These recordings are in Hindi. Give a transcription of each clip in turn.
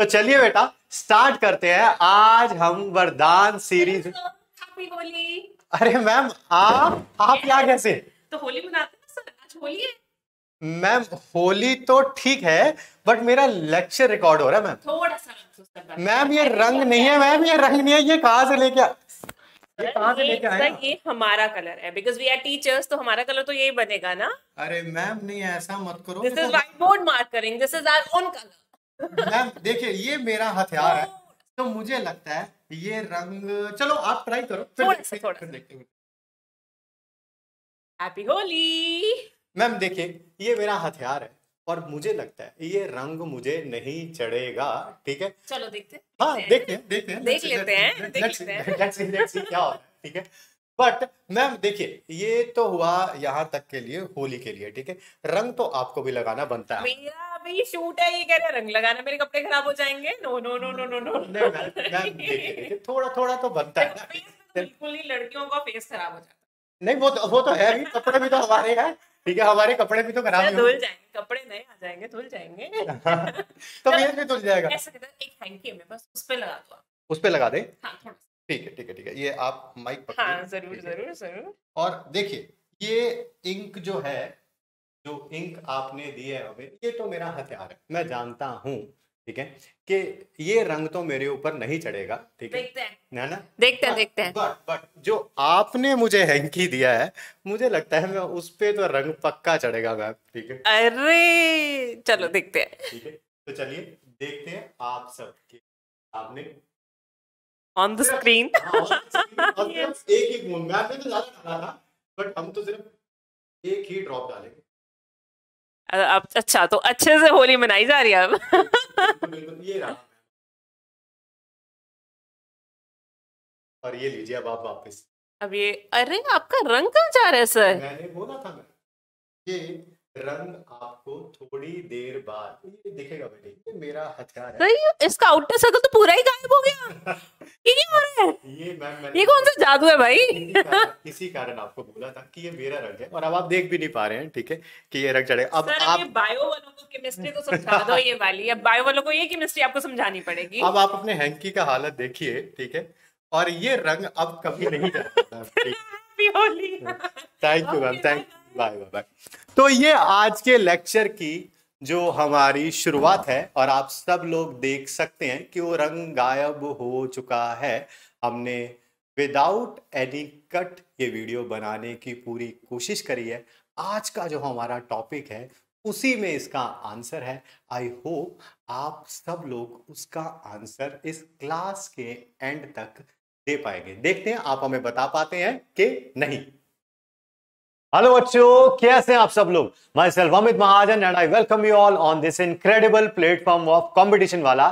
तो चलिए बेटा स्टार्ट करते हैं आज हम वरदान सीरीज अरे मैम आप आप क्या कैसे तो होली मनाते आज है मैम होली तो ठीक है बट मेरा लेक्चर रिकॉर्ड हो रहा है मैम थोड़ा सा मैम ये रंग नहीं है मैम ये रंग नहीं है ये कहाँ से लेके ये कहाँ से लेके ये हमारा कलर है बिकॉज वी आर टीचर्स तो हमारा कलर तो यही बनेगा ना अरे मैम नहीं ऐसा मत करो this is white board marking this is our own colour ma'am देखिए ये मेरा हथियार है तो मुझे लगता है ये रंग चलो आप ट्राई करो फिर, फिर, फिर देखते हैप्पी होली मैम देखिए ये मेरा हथियार है और मुझे लगता है ये रंग मुझे नहीं चढ़ेगा ठीक है चलो देखते हाँ देखते हैं देखते हैं देख लेते हैं क्या हो ठीक है बट मैम देखिए ये तो हुआ यहाँ तक के लिए होली के लिए ठीक है रंग तो आपको भी लगाना बनता है अभी शूट है ये कह रहे रंग लगाना मेरे कपड़े खराब हो जाएंगे no no no no no no थोड़ा थोड़ा तो बनता है तो बिल्कुल ही लड़कियों का फेस खराब हो जाता है नहीं वो तो वो तो है कपड़े भी तो हमारे हैं ठीक है हमारे कपड़े भी तो खराब धुल जाएंगे कपड़े नए आ जाएंगे धुल जाएंगे तो फेस भी धुल जाएगा ऐसे ऐसा एक हैंकी है बस उस पे लगा दो आप उस पे लगा दें हां थोड़ा ठीक है ठीक है ठीक है ये आप माइक पकड़ हाँ जरूर जरूर जरूर और देखिए ये इंक जो है जो इंक आपने दिए हमें ये तो मेरा हथियार है मैं जानता हूँ ठीक है कि ये रंग तो मेरे ऊपर नहीं चढ़ेगा ठीक है ना ना देखते हैं हाँ, देखते हैं बट बट जो आपने मुझे हैंकी दिया है मुझे लगता है मैं उस पे तो रंग पक्का चढ़ेगा मैम ठीक है अरे चलो देखते हैं ठीक है तो चलिए देखते हैं आप सब आपने ऑन द स्क्रीन एक ही मैम ने तो ज्यादा डाला था बट हम तो सिर्फ एक ही ड्रॉप डालेंगे अब अच्छा तो अच्छे से होली मनाई जा रही है अब और ये लीजिए अब आप वापस अब ये अरे आपका रंग कहाँ जा रहा है सर मैंने बोला था मैं ये रंग आपको थोड़ी देर बाद दिखेगा बेटे ये मेरा हथियार है अरे इसका आउटर सर्कल तो पूरा ही गायब हो गया ये क्या हो रहा है ये मैम ये कौन सा जादू है भाई किसी कारण आपको बोला था कि ये मेरा रंग है और अब आप देख भी नहीं पा रहे हैं ठीक है कि ये रंग चढ़े अब सर, आप बायो वालों को केमिस्ट्री तो समझा दो ये वाली अब बायो वालों को ये केमिस्ट्री आपको समझानी पड़ेगी अब आप अपने हैंकी का हालत देखिए ठीक है और ये रंग अब कभी नहीं जाता thank you ma'am thank you bye bye तो ये आज के लेक्चर की जो हमारी शुरुआत है और आप सब लोग देख सकते हैं कि वो रंग गायब हो चुका है हमने विदाउट एनी कट ये वीडियो बनाने की पूरी कोशिश करी है आज का जो हमारा टॉपिक है उसी में इसका आंसर है आई होप आप सब लोग उसका आंसर इस क्लास के एंड तक दे पाएंगे देखते हैं आप हमें बता पाते हैं कि नहीं हेलो बच्चों कैसे हैं आप सब लोग myself Amit Mahajan and I welcome you all on this incredible platform of competition वाला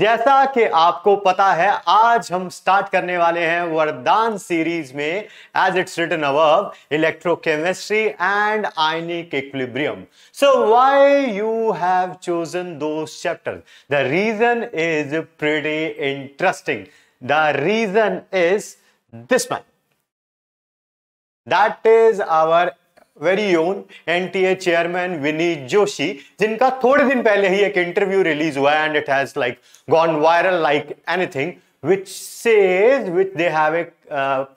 जैसा कि आपको पता है आज हम स्टार्ट करने वाले हैं वरदान सीरीज में as it's written above electrochemistry and ionic equilibrium so why you have chosen two chapter the reason is pretty interesting the reason is this man that is our very own N T A chairman Vineet Joshi जिनका थोड़े दिन पहले ही एक इंटरव्यू रिलीज हुआ and it has like gone viral like anything which says which they have a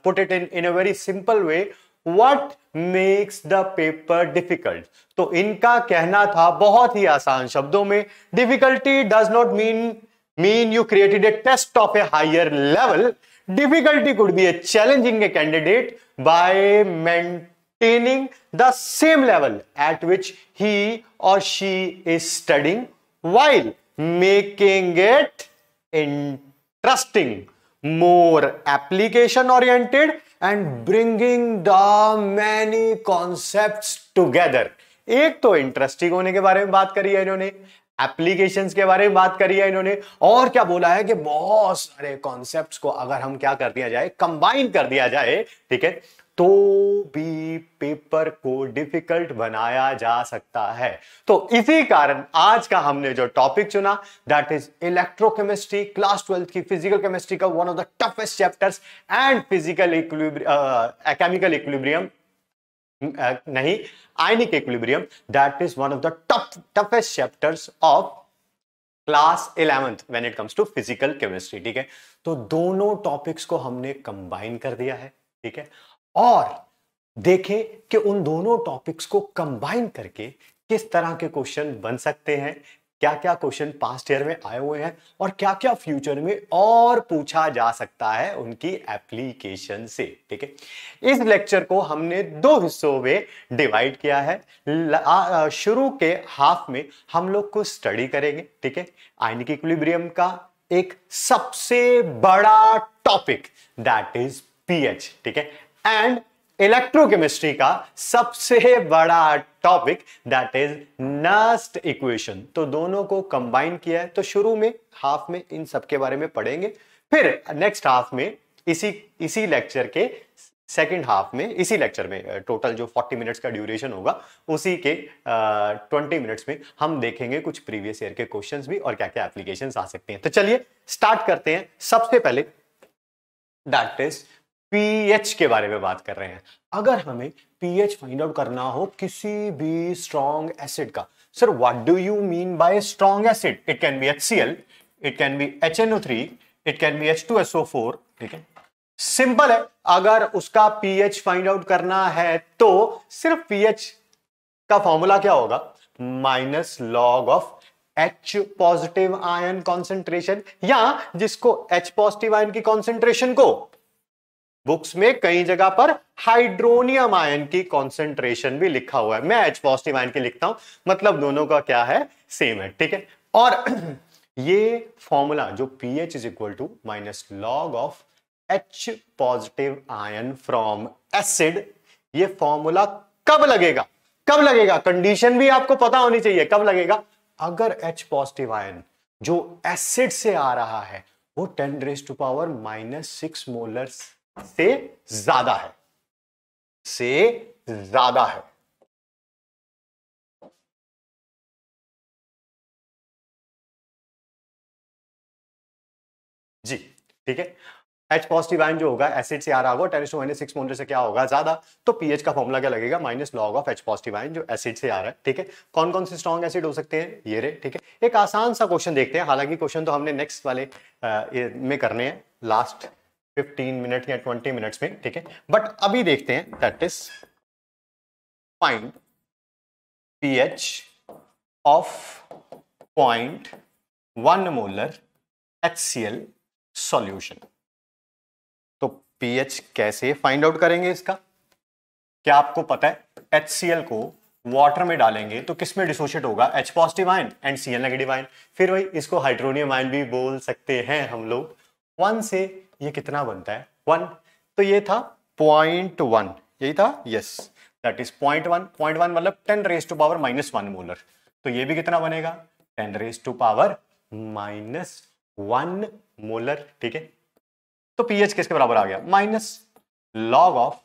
put it in in a very simple way what makes the paper difficult तो इनका कहना था बहुत ही आसान शब्दों में difficulty does not mean mean you created a test of a higher level difficulty could be a challenging a candidate by maintaining the same level at which he or she is studying while making it interesting more application oriented and bringing the many concepts together एक तो इंटरेस्टिंग होने के बारे में बात करी है इन्होंने एप्लीकेशंस के बारे में बात करी है इन्होंने और क्या बोला है कि बहुत सारे कॉन्सेप्ट्स को अगर हम क्या कर दिया जाए कंबाइन कर दिया जाए ठीक है तो भी पेपर को डिफिकल्ट बनाया जा सकता है तो इसी कारण आज का हमने जो टॉपिक चुना that is electrochemistry class twelfth की फिजिकल केमिस्ट्री का one of the toughest chapters and physical chemical equilibrium नहीं ionic equilibrium that is one of the tough toughest chapters of class eleventh when it comes to physical chemistry ठीक है तो दोनों टॉपिक्स को हमने कंबाइन कर दिया है ठीक है और देखें कि उन दोनों टॉपिक्स को कंबाइन करके किस तरह के क्वेश्चन बन सकते हैं क्या क्या क्वेश्चन पास्ट ईयर में आए हुए हैं और क्या क्या फ्यूचर में और पूछा जा सकता है उनकी एप्लीकेशन से ठीक है इस लेक्चर को हमने दो हिस्सों में डिवाइड किया है शुरू के हाफ में हम लोग को स्टडी करेंगे ठीक है आइनिक इक्विलिब्रियम का एक सबसे बड़ा टॉपिक दैट इज पीएच ठीक है एंड इलेक्ट्रोकेमिस्ट्री का सबसे बड़ा topic that is Nernst equation तो दोनों को कंबाइन किया है तो शुरू में हाफ में इन सब के बारे में पढ़ेंगे फिर नेक्स्ट हाफ में इसी इसी लेक्चर के सेकेंड हाफ में इसी लेक्चर में टोटल जो 40 मिनट्स का ड्यूरेशन होगा उसी के ट्वेंटी 20 मिनट्स में हम देखेंगे कुछ प्रीवियस ईयर के क्वेश्चंस भी और क्या क्या एप्लीकेशन आ सकते हैं तो चलिए स्टार्ट करते हैं सबसे पहले दैट इज पीएच के बारे में बात कर रहे हैं अगर हमें पीएच फाइंड आउट करना हो किसी भी स्ट्रॉन्ग एसिड का sir what do you mean by strong acid it can be HCl it can be H N three it can be four ठीक है सिंपल है अगर उसका पीएच फाइंड आउट करना है तो सिर्फ पीएच का फॉर्मूला क्या होगा minus log of H positive ion concentration या जिसको एच पॉजिटिव आयन की कॉन्सेंट्रेशन को बुक्स में कई जगह पर हाइड्रोनियम आयन की कॉन्सेंट्रेशन भी लिखा हुआ है मैं एच पॉजिटिव आयन की लिखता हूं मतलब दोनों का क्या है सेम है ठीक है और ये फॉर्मूला जो P H is equal to minus log of H positive ion from acid ये फॉर्मूला कब लगेगा कब लगेगा कंडीशन भी आपको पता होनी चाहिए कब लगेगा अगर एच पॉजिटिव आयन जो एसिड से आ रहा है वो ten raise to power minus six molars से ज्यादा है से ज्यादा है जी ठीक है एच पॉजिटिव आयन जो होगा एसिड से आ रहा होगा टेनिस माइनस सिक्स मोटर से क्या होगा ज्यादा तो पीएच का फॉर्मुला क्या लगेगा minus log of H positive ion जो एसिड से आ रहा है ठीक है कौन कौन से स्ट्रॉन्ग एसिड हो सकते हैं ये रे ठीक है एक आसान सा क्वेश्चन देखते हैं हालांकि क्वेश्चन तो हमने नेक्स्ट वाले आ, में करने हैं लास्ट 15 मिनट या 20 मिनट्स में ठीक है बट अभी देखते हैं that is find pH of point one molar HCl solution तो पीएच कैसे फाइंड आउट करेंगे इसका क्या आपको पता है एल को वाटर में डालेंगे तो किस में डिसोशिएट होगा H positive ion and C L negative ion फिर वही इसको हाइड्रोनियम आयन भी बोल सकते हैं हम लोग वन से ये कितना बनता है वन तो ये था पॉइंट वन यही था yes that is point one point one मतलब ten raise to power minus one molar तो ये भी कितना बनेगा ten raise to power minus one molar ठीक है तो पीएच किसके बराबर आ गया minus log of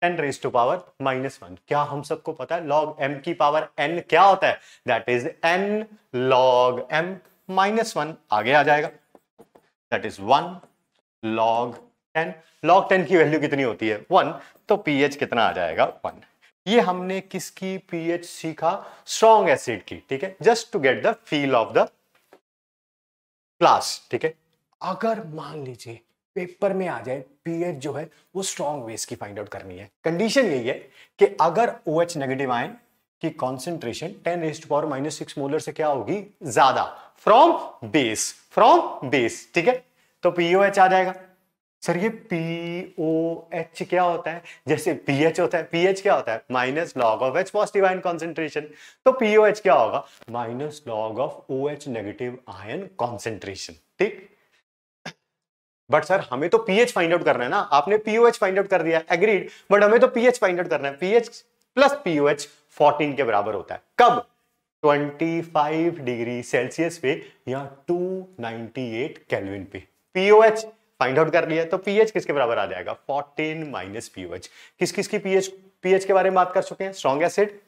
ten raise to power minus one क्या हम सबको पता है लॉग एम की पावर एन क्या होता है that is N log M minus one आगे आ जाएगा that is one log ten log ten की वैल्यू कितनी होती है वन तो पीएच कितना आ जाएगा वन ये हमने किसकी पीएच सीखा स्ट्रॉन्ग एसिड की ठीक है just to get the feel of the class ठीक है अगर मान लीजिए पेपर में आ जाए पीएच जो है वो स्ट्रॉन्ग वेस की फाइंड आउट करनी है कंडीशन यही है कि अगर ओ OH नेगेटिव आए की concentration ten rest to power minus six molar से क्या होगी ज्यादा फ्रॉम बेस फ्रॉम बेस ठीक है तो पी एच आ जाएगा सर ये पी ओ एच क्या होता है जैसे पी एच होता है पी एच क्या होता है minus log of H positive ion concentration तो पी ओ एच क्या होगा minus log of O H negative ion concentration ठीक बट सर हमें तो पीएच फाइंड आउट करना है ना आपने पीओ एच फाइंड आउट कर दिया एग्रीड बट हमें तो पीएच फाइंड आउट करना है पीएच प्लस एच फोर्टीन के बराबर होता है कब 25 डिग्री सेल्सियस पे या 298 केल्विन पे पीओएच फाइंड आउट कर लिया तो पीएच किसके बराबर आ जाएगा 14 माइनस पीओएच किस किस की पीएच पीएच के बारे में बात कर चुके हैं स्ट्रॉन्ग एसिड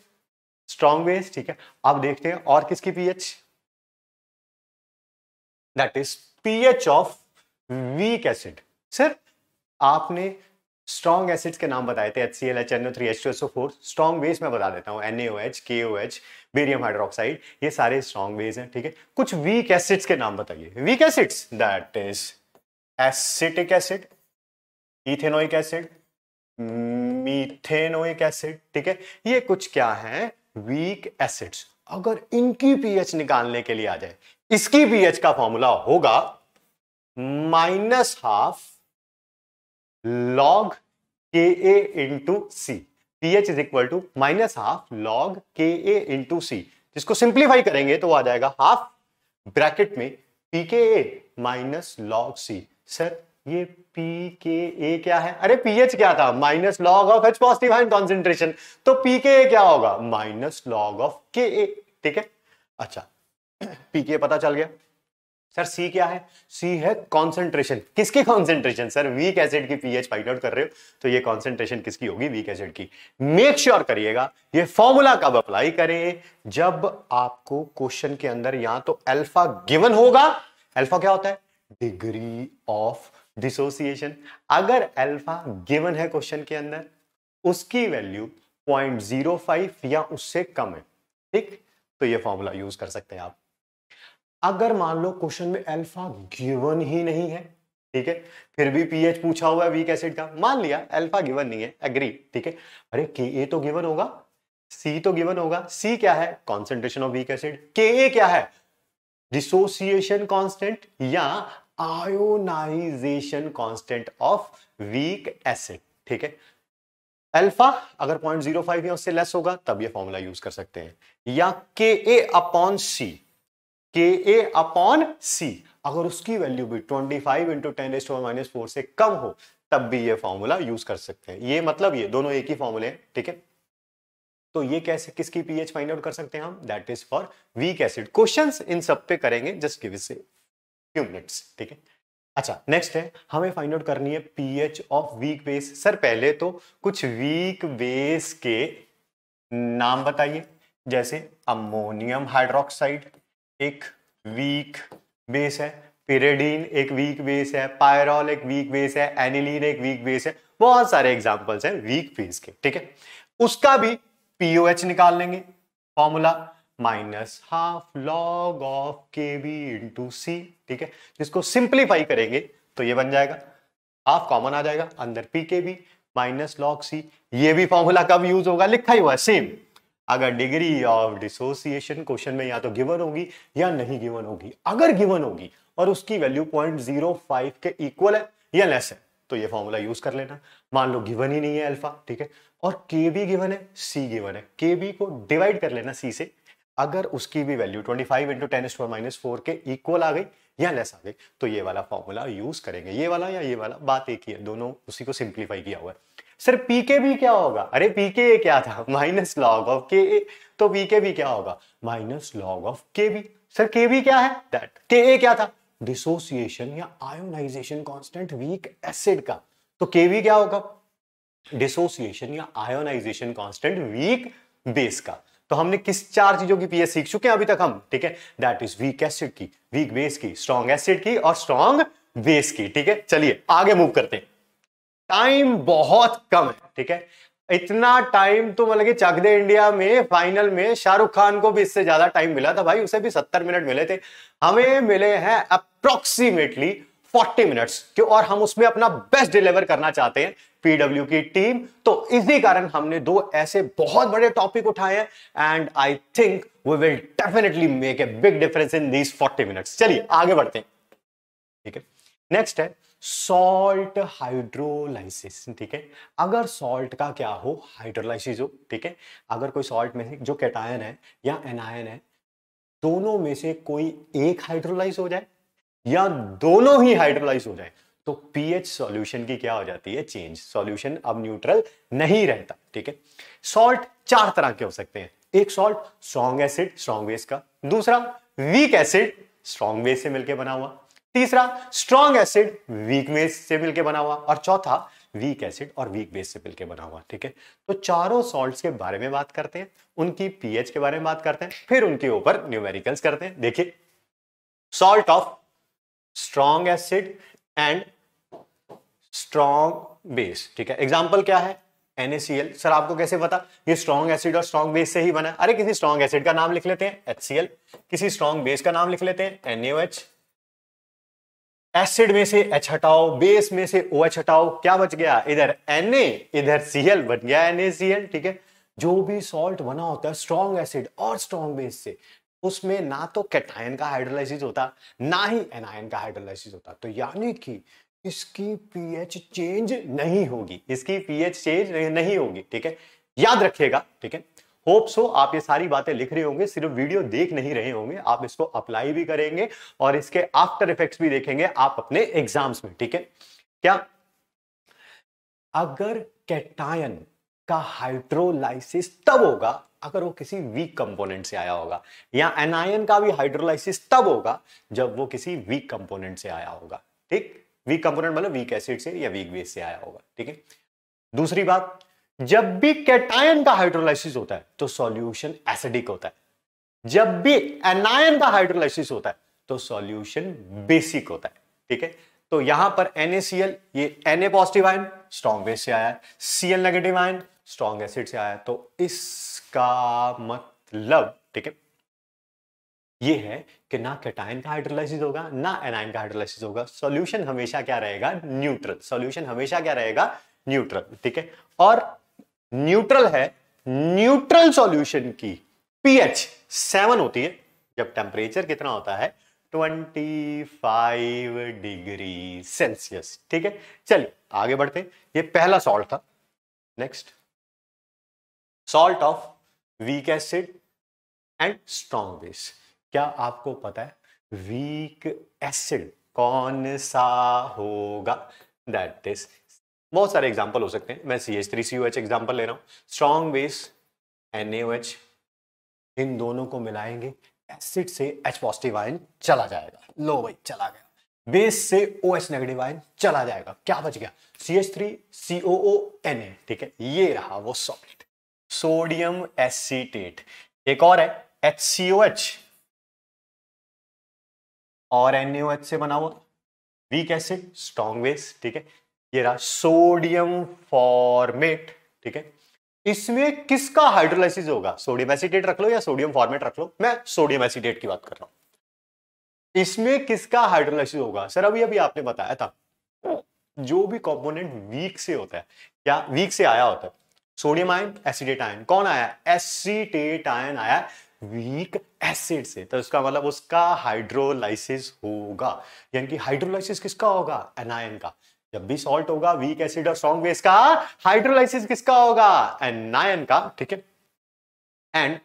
स्ट्रॉन्ग बेस ठीक है अब देखते हैं और किसकी pH that is pH of weak acid sir आपने स्ट्रॉन्ग एसिड्स के नाम बताए थे H C L H N O three H two S O four strong bases मैं बता देता हूँ एन ए ओ एच के ओ एच बेरियम हाइड्रोक्साइड ये सारे स्ट्रॉन्ग वेज हैं ठीक है थीके? कुछ वीक एसिड्स के नाम बताइए weak acids that is acetic acid ethanoic acid methanoic acid ठीक है ये कुछ क्या है वीक एसिड्स अगर इनकी पीएच निकालने के लिए आ जाए इसकी पीएच का फॉर्मूला होगा minus half log K A into C P H is equal to minus half log K A into सी जिसको सिंप्लीफाई करेंगे तो आ जाएगा हाफ ब्रैकेट में P K A minus log C sir ये पी के ए क्या है अरे पीएच क्या था minus log of H positive ion concentration तो पी के ए क्या होगा माइनस लॉग ऑफ के ए ठीक है अच्छा पी के पता चल गया सर सी क्या है सी है कॉन्सेंट्रेशन किसकी कॉन्सेंट्रेशन सर वीक एसिड की पीएच फाइंड आउट कर रहे हो तो ये कॉन्सेंट्रेशन किसकी होगी वीक एसिड की मेक श्योर sure करिएगा ये फॉर्मूला कब अप्लाई करें जब आपको क्वेश्चन के अंदर यहां तो अल्फा गिवन होगा अल्फा क्या होता है डिग्री ऑफ डिसोसिएशन अगर अल्फा गिवन है क्वेश्चन के अंदर उसकी वैल्यू पॉइंट या उससे कम है ठीक तो ये फॉर्मूला यूज कर सकते हैं आप अगर मान लो क्वेश्चन में अल्फा गिवन ही नहीं है ठीक है फिर भी पीएच पूछा हुआ है वीक एसिड का मान लिया अल्फा गिवन नहीं है एग्री ठीक है अरे के ए तो गिवन होगा सी तो गिवन होगा सी क्या है कॉन्सेंट्रेशन ऑफ वीक एसिड के ए क्या है डिसोसिएशन कॉन्स्टेंट या ionisation constant of weak acid ठीक है अल्फा अगर 0.05 या उससे लेस होगा तब ये फॉर्मूला यूज कर सकते हैं या के ए अपॉन सी के ए अपॉन सी अगर उसकी वैल्यू भी 25 five into ten S minus four से कम हो तब भी ये फॉर्मूला यूज कर सकते हैं ये मतलब ये दोनों एक ही फॉर्मूले हैं ठीक है तो ये कैसे किसकी पीएच फाइंड आउट कर सकते हैं हम that is for weak acid question इन सब पे करेंगे जस्ट गिव से फ्यू मिनट्स ठीक है अच्छा नेक्स्ट है हमें फाइंड आउट करनी है pH of weak base sir पहले तो कुछ वीक बेस के नाम बताइए जैसे अमोनियम हाइड्रोक्साइड एक वीक बेस है पिरेडीन एक वीक बेस है पायरॉल एक वीक बेस है एनिलीन एक वीक बेस है बहुत सारे एग्जाम्पल्स हैं वीक बेस के ठीक है उसका भी पीओएच निकाल लेंगे formula minus half log of K B into C ठीक है जिसको सिंप्लीफाई करेंगे तो ये बन जाएगा हाफ कॉमन आ जाएगा अंदर P K B minus log C ये भी फॉर्मूला कब यूज होगा लिखा ही हुआ है सेम अगर डिग्री ऑफ डिसोसिएशन क्वेश्चन में या तो गिवन होगी या नहीं गिवन होगी अगर गिवन होगी और उसकी वैल्यू पॉइंट जीरो फाइव के इक्वल है या लेस है तो ये फॉर्मूला यूज कर लेना मान लो गिवन ही नहीं है अल्फा ठीक है और के बी गिवन है सी गिवन है के बी को डिवाइड कर लेना सी से अगर उसकी भी value twenty five into ten minus four के इक्वल आ गई या लेस आ गई तो ये वाला फॉर्मूला यूज करेंगे ये वाला या ये वाला बात एक ही है दोनों उसी को सिंप्लीफाई किया हुआ है सर पी के भी क्या होगा अरे पी के क्या था माइनस लॉग ऑफ के ए तो पी के भी क्या होगा minus log of K B sir K B क्या है दैट के ए क्या था डिसोसिएशन या आयोनाइजेशन कांस्टेंट वीक एसिड का तो के बी क्या होगा डिसोसिएशन या आयोनाइजेशन कांस्टेंट वीक बेस का तो हमने किस चार चीजों की पीएस सीख चुके हैं अभी तक हम ठीक है दैट इज वीक एसिड की वीक बेस की स्ट्रॉन्ग एसिड की और स्ट्रॉन्ग बेस की ठीक है चलिए आगे मूव करते हैं टाइम बहुत कम है ठीक है इतना टाइम तो मतलब कि चक दे इंडिया में फाइनल में शाहरुख खान को भी इससे ज्यादा टाइम मिला था भाई उसे भी सत्तर मिनट मिले थे हमें मिले हैं अप्रोक्सीमेटली फोर्टी मिनट्स क्यों और हम उसमें अपना बेस्ट डिलीवर करना चाहते हैं पीडब्ल्यू की टीम तो इसी कारण हमने दो ऐसे बहुत बड़े टॉपिक उठाए हैं and I think we will definitely make a big difference in these forty minutes चलिए आगे बढ़ते हैं ठीक है नेक्स्ट है सॉल्ट हाइड्रोलाइसिस ठीक है अगर सॉल्ट का क्या हो हाइड्रोलाइसिस हो ठीक है अगर कोई सॉल्ट में से जो कैटायन है या एनायन है दोनों में से कोई एक हाइड्रोलाइज हो जाए या दोनों ही हाइड्रोलाइज हो जाए तो पीएच सॉल्यूशन की क्या हो जाती है चेंज सॉल्यूशन अब न्यूट्रल नहीं रहता ठीक है सॉल्ट चार तरह के हो सकते हैं एक salt strong acid strong base का दूसरा वीक एसिड स्ट्रॉन्ग बेस से मिलकर बना हुआ तीसरा स्ट्रॉन्ग एसिड वीक बेस से मिलकर बना हुआ और चौथा वीक एसिड और वीक बेस से मिलकर बना हुआ ठीक है तो चारों सॉल्ट्स के बारे में बात करते हैं उनकी पीएच के बारे में बात करते हैं फिर उनके ऊपर न्यूमेरिकल्स करते हैं देखिए salt of strong acid and strong base ठीक है एग्जाम्पल क्या है NaCl सर आपको कैसे पता ये स्ट्रॉन्ग एसिड और स्ट्रॉन्ग बेस से ही बना है अरे किसी स्ट्रॉन्ग एसिड का नाम लिख लेते हैं HCl किसी स्ट्रॉन्ग बेस का नाम लिख लेते हैं NaOH एसिड में से एच हटाओ बेस में से ओ OH हटाओ क्या बच गया इधर एन इधर Cl बन गया एन ठीक है जो भी सॉल्ट बना होता है स्ट्रॉन्ग एसिड और स्ट्रॉन्ग बेस से उसमें ना तो कैटायन का हाइड्रोलाइसिस होता ना ही एनायन का हाइड्रोलाइसिस होता तो यानी कि इसकी पीएच चेंज नहीं होगी इसकी पीएच चेंज नहीं होगी ठीक है याद रखिएगा ठीक है होप सो आप ये सारी बातें लिख रहे होंगे सिर्फ वीडियो देख नहीं रहे होंगे आप इसको अप्लाई भी करेंगे और इसके आफ्टर इफेक्ट्स भी देखेंगे आप अपने एग्जाम्स में ठीक है क्या अगर कैटायन का हाइड्रोलाइसिस तब होगा अगर वो किसी वीक कंपोनेंट से आया होगा या एनायन का भी हाइड्रोलाइसिस तब होगा जब वो किसी वीक कंपोनेंट से आया होगा ठीक वीक कंपोनेंट मतलब वीक एसिड से या वीक बेस से आया होगा ठीक है दूसरी बात जब भी कैटायन का हाइड्रोलाइसिस होता है तो सॉल्यूशन एसिडिक होता है जब भी एनायन का हाइड्रोलाइसिस होता है तो सॉल्यूशन बेसिक होता है ठीक है तो यहां पर NaCl ये Na positive ion strong base से आया है Cl negative ion strong acid से आया तो इसका मतलब ठीक है ये है कि ना कैटायन का हाइड्रोलाइसिस होगा ना एनायन का हाइड्रोलाइसिस होगा सॉल्यूशन हमेशा क्या रहेगा न्यूट्रल सॉल्यूशन हमेशा क्या रहेगा न्यूट्रल ठीक है और न्यूट्रल है न्यूट्रल सॉल्यूशन की पीएच सेवन होती है जब टेम्परेचर कितना होता है 25 डिग्री सेल्सियस ठीक है चलिए आगे बढ़ते हैं ये पहला सॉल्ट था next salt of weak acid and strong base क्या आपको पता है वीक एसिड कौन सा होगा दैट इज बहुत सारे एग्जाम्पल हो सकते हैं मैं C H three C O H example ले रहा हूँ strong base N A H इन दोनों को मिलाएंगे एसिड से एच पॉजिटिव आयन चला जाएगा लो भाई चला गया बेस से ओ एच नेगेटिव आयन चला जाएगा क्या बच गया C H three C O O N A ठीक है ये रहा वो सॉलिड सोडियम एसिटेट एक और है एच सी ओ एच और एन एच से बना हुआ वीक एसिड स्ट्रॉन्ग बेस ठीक है ये रहा सोडियम फॉर्मेट ठीक है इसमें किसका हाइड्रोलाइसिस होगा सोडियम एसिडेट रख लो या सोडियम फॉर्मेट रख लो मैं सोडियम एसिडेट की बात कर रहा हूं इसमें किसका हाइड्रोलाइसिस होगा सर अभी अभी आपने बताया था जो भी कंपोनेंट वीक से होता है या वीक से आया होता है सोडियम आयन एसिडेट आयन कौन आया एसिडेट आयन आया वीक एसिड से तो इसका मतलब उसका हाइड्रोलाइसिस होगा यानी कि हाइड्रोलाइसिस किसका होगा एनायन का जब भी सॉल्ट होगा वीक एसिड और स्ट्रॉन्ग बेस का हाइड्रोलाइसिस किसका होगा एनायन का ठीक है एंड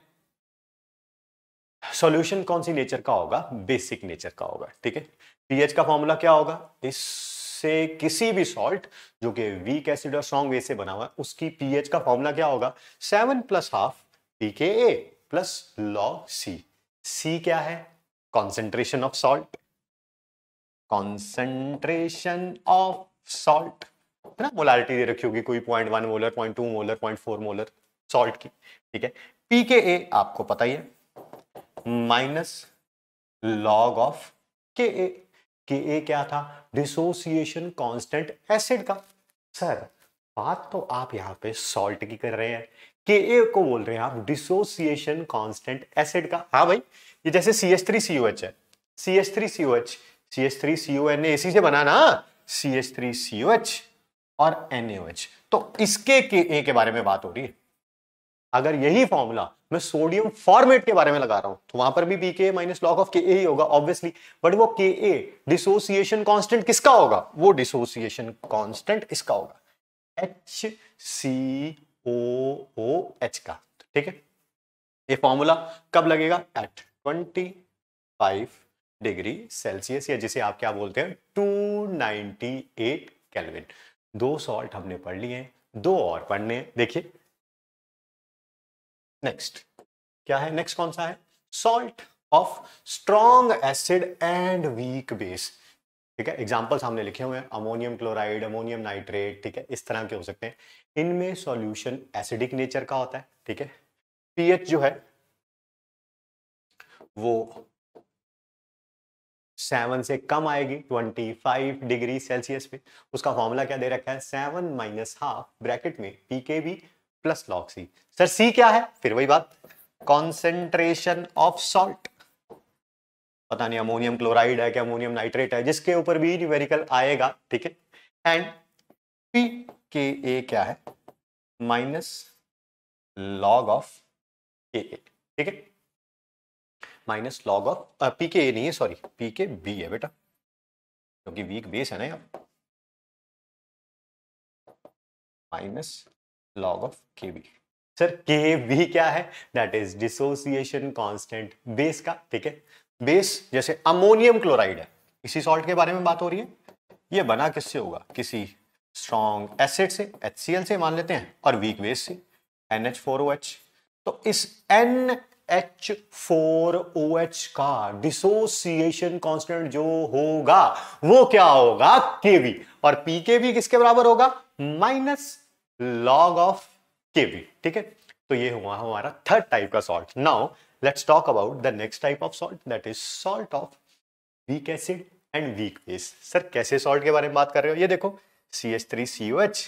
सॉल्यूशन कौन सी नेचर का होगा बेसिक नेचर का होगा ठीक है पीएच का फॉर्मूला क्या होगा इससे किसी भी सॉल्ट जो कि वीक एसिड और स्ट्रॉन्ग बेस से बना हुआ है उसकी पीएच का फॉर्मूला क्या होगा seven plus half P K A plus log C C क्या है concentration of salt concentration of salt है ना मोलारिटी दे रखी होगी कोई point one molar point two molar point four molar salt की ठीक है पी के ए आपको पता ही है माइनस लॉग ऑफ के ए के ए क्या था डिसोसिएशन कांस्टेंट एसिड का सर बात तो आप यहां पे सॉल्ट की कर रहे हैं के ए को बोल रहे हैं आप डिसोसिएशन कांस्टेंट एसिड का हाँ भाई ये जैसे C S three C O H है C S three C O H C S three C O N A इसी से बना ना C H three C H और एन एच तो इसके के ए के बारे में बात हो रही है अगर यही फॉर्मूला मैं सोडियम फॉर्मेट के बारे में लगा रहा हूं तो वहां पर भी बीके माइनस लॉग ऑफ के ए ही होगा ऑब्वियसली बट वो के ए डिसोसिएशन कॉन्स्टेंट किसका होगा वो डिसोसिएशन कॉन्स्टेंट इसका होगा H C O O H का ठीक है ये फॉर्मूला कब लगेगा at twenty five degree Celsius या जिसे आप क्या बोलते हैं 298 केल्विन दो सॉल्ट हमने पढ़ लिए हैं दो और पढ़ने देखिए नेक्स्ट क्या है नेक्स्ट कौन सा है salt of strong acid and weak base ठीक है एग्जाम्पल्स हमने लिखे हुए हैं अमोनियम क्लोराइड अमोनियम नाइट्रेट ठीक है इस तरह के हो सकते हैं इनमें सॉल्यूशन एसिडिक नेचर का होता है ठीक है पीएच जो है वो सेवन से कम आएगी ट्वेंटी फाइव डिग्री सेल्सियस पे उसका फॉर्मूला क्या दे रखा है सेवन माइनस हाफ ब्रैकेट में P K B plus log C sir C क्या है फिर वही बात कॉन्सेंट्रेशन ऑफ सॉल्ट पता नहीं अमोनियम क्लोराइड है क्या अमोनियम नाइट्रेट है जिसके ऊपर भी न्यूमेरिकल आएगा ठीक है एंड पी के ए क्या है माइनस लॉग ऑफ के ए ठीक है minus log of P K ए नहीं है सॉरी पी के बी है बेटा क्योंकि वीक बेस है ना यहाँ minus log of K B sir K B क्या है that is dissociation constant base का ठीक है बेस जैसे अमोनियम क्लोराइड है इसी सॉल्ट के बारे में बात हो रही है ये बना किससे होगा किसी स्ट्रॉन्ग एसिड से एच से मान लेते हैं और वीक बेस से N H four O H तो इस N H four O H का डिसोसिएशन कांस्टेंट जो होगा वो क्या होगा केवी और पी के वी किसके बराबर होगा माइनस लॉग ऑफ केवी ठीक है तो ये हुआ हमारा थर्ड टाइप का salt now let's talk about the next type of salt that is salt of weak acid and weak base sir कैसे सॉल्ट के बारे में बात कर रहे हो ये देखो C H three C O H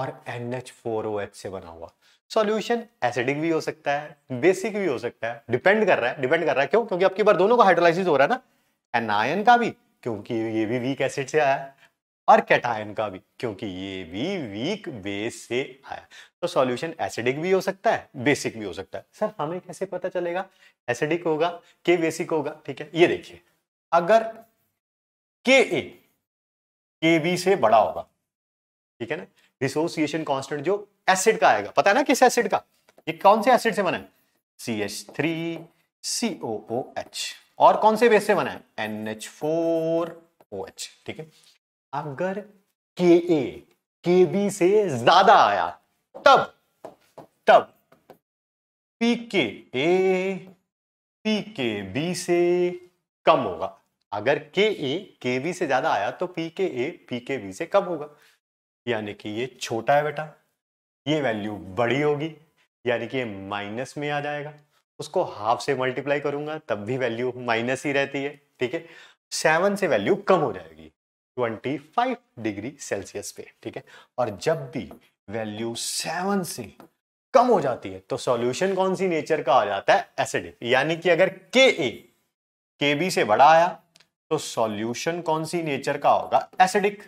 और N H four O H से बना हुआ सॉल्यूशन एसिडिक भी हो सकता है बेसिक भी हो सकता है डिपेंड कर रहा है डिपेंड कर रहा है क्यों क्योंकि आपकी बार दोनों का हाइड्रोलाइसिस हो रहा है ना एनायन का भी क्योंकि ये भी वीक एसिड से आया और कैटायन का भी क्योंकि ये भी वीक बेस से आया तो सॉल्यूशन एसिडिक भी हो सकता है बेसिक भी हो सकता है सर हमें कैसे पता चलेगा एसिडिक होगा के बेसिक होगा ठीक है ये देखिए अगर के ए के बी से बड़ा होगा ठीक है ना डिसोसिएशन कांस्टेंट जो एसिड का आएगा पता है ना किस एसिड का ये कौन से एसिड से बना है C H three C O O H और कौन से बेस से बना है N H four O H ठीक है अगर के ए के बी से ज्यादा आया तब तब P K A P K B से कम होगा अगर के ए के बी से ज्यादा आया तो P K A P K B से कम होगा यानी कि ये छोटा है बेटा ये वैल्यू बड़ी होगी यानी कि माइनस में आ जाएगा उसको हाफ से मल्टीप्लाई करूंगा तब भी वैल्यू माइनस ही रहती है ठीक है सेवन से वैल्यू कम हो जाएगी 25 डिग्री सेल्सियस पे ठीक है और जब भी वैल्यू सेवन से कम हो जाती है तो सॉल्यूशन कौन सी नेचर का आ जाता है एसिडिक यानी कि अगर के ए के बी से बड़ा आया तो सॉल्यूशन कौन सी नेचर का होगा एसिडिक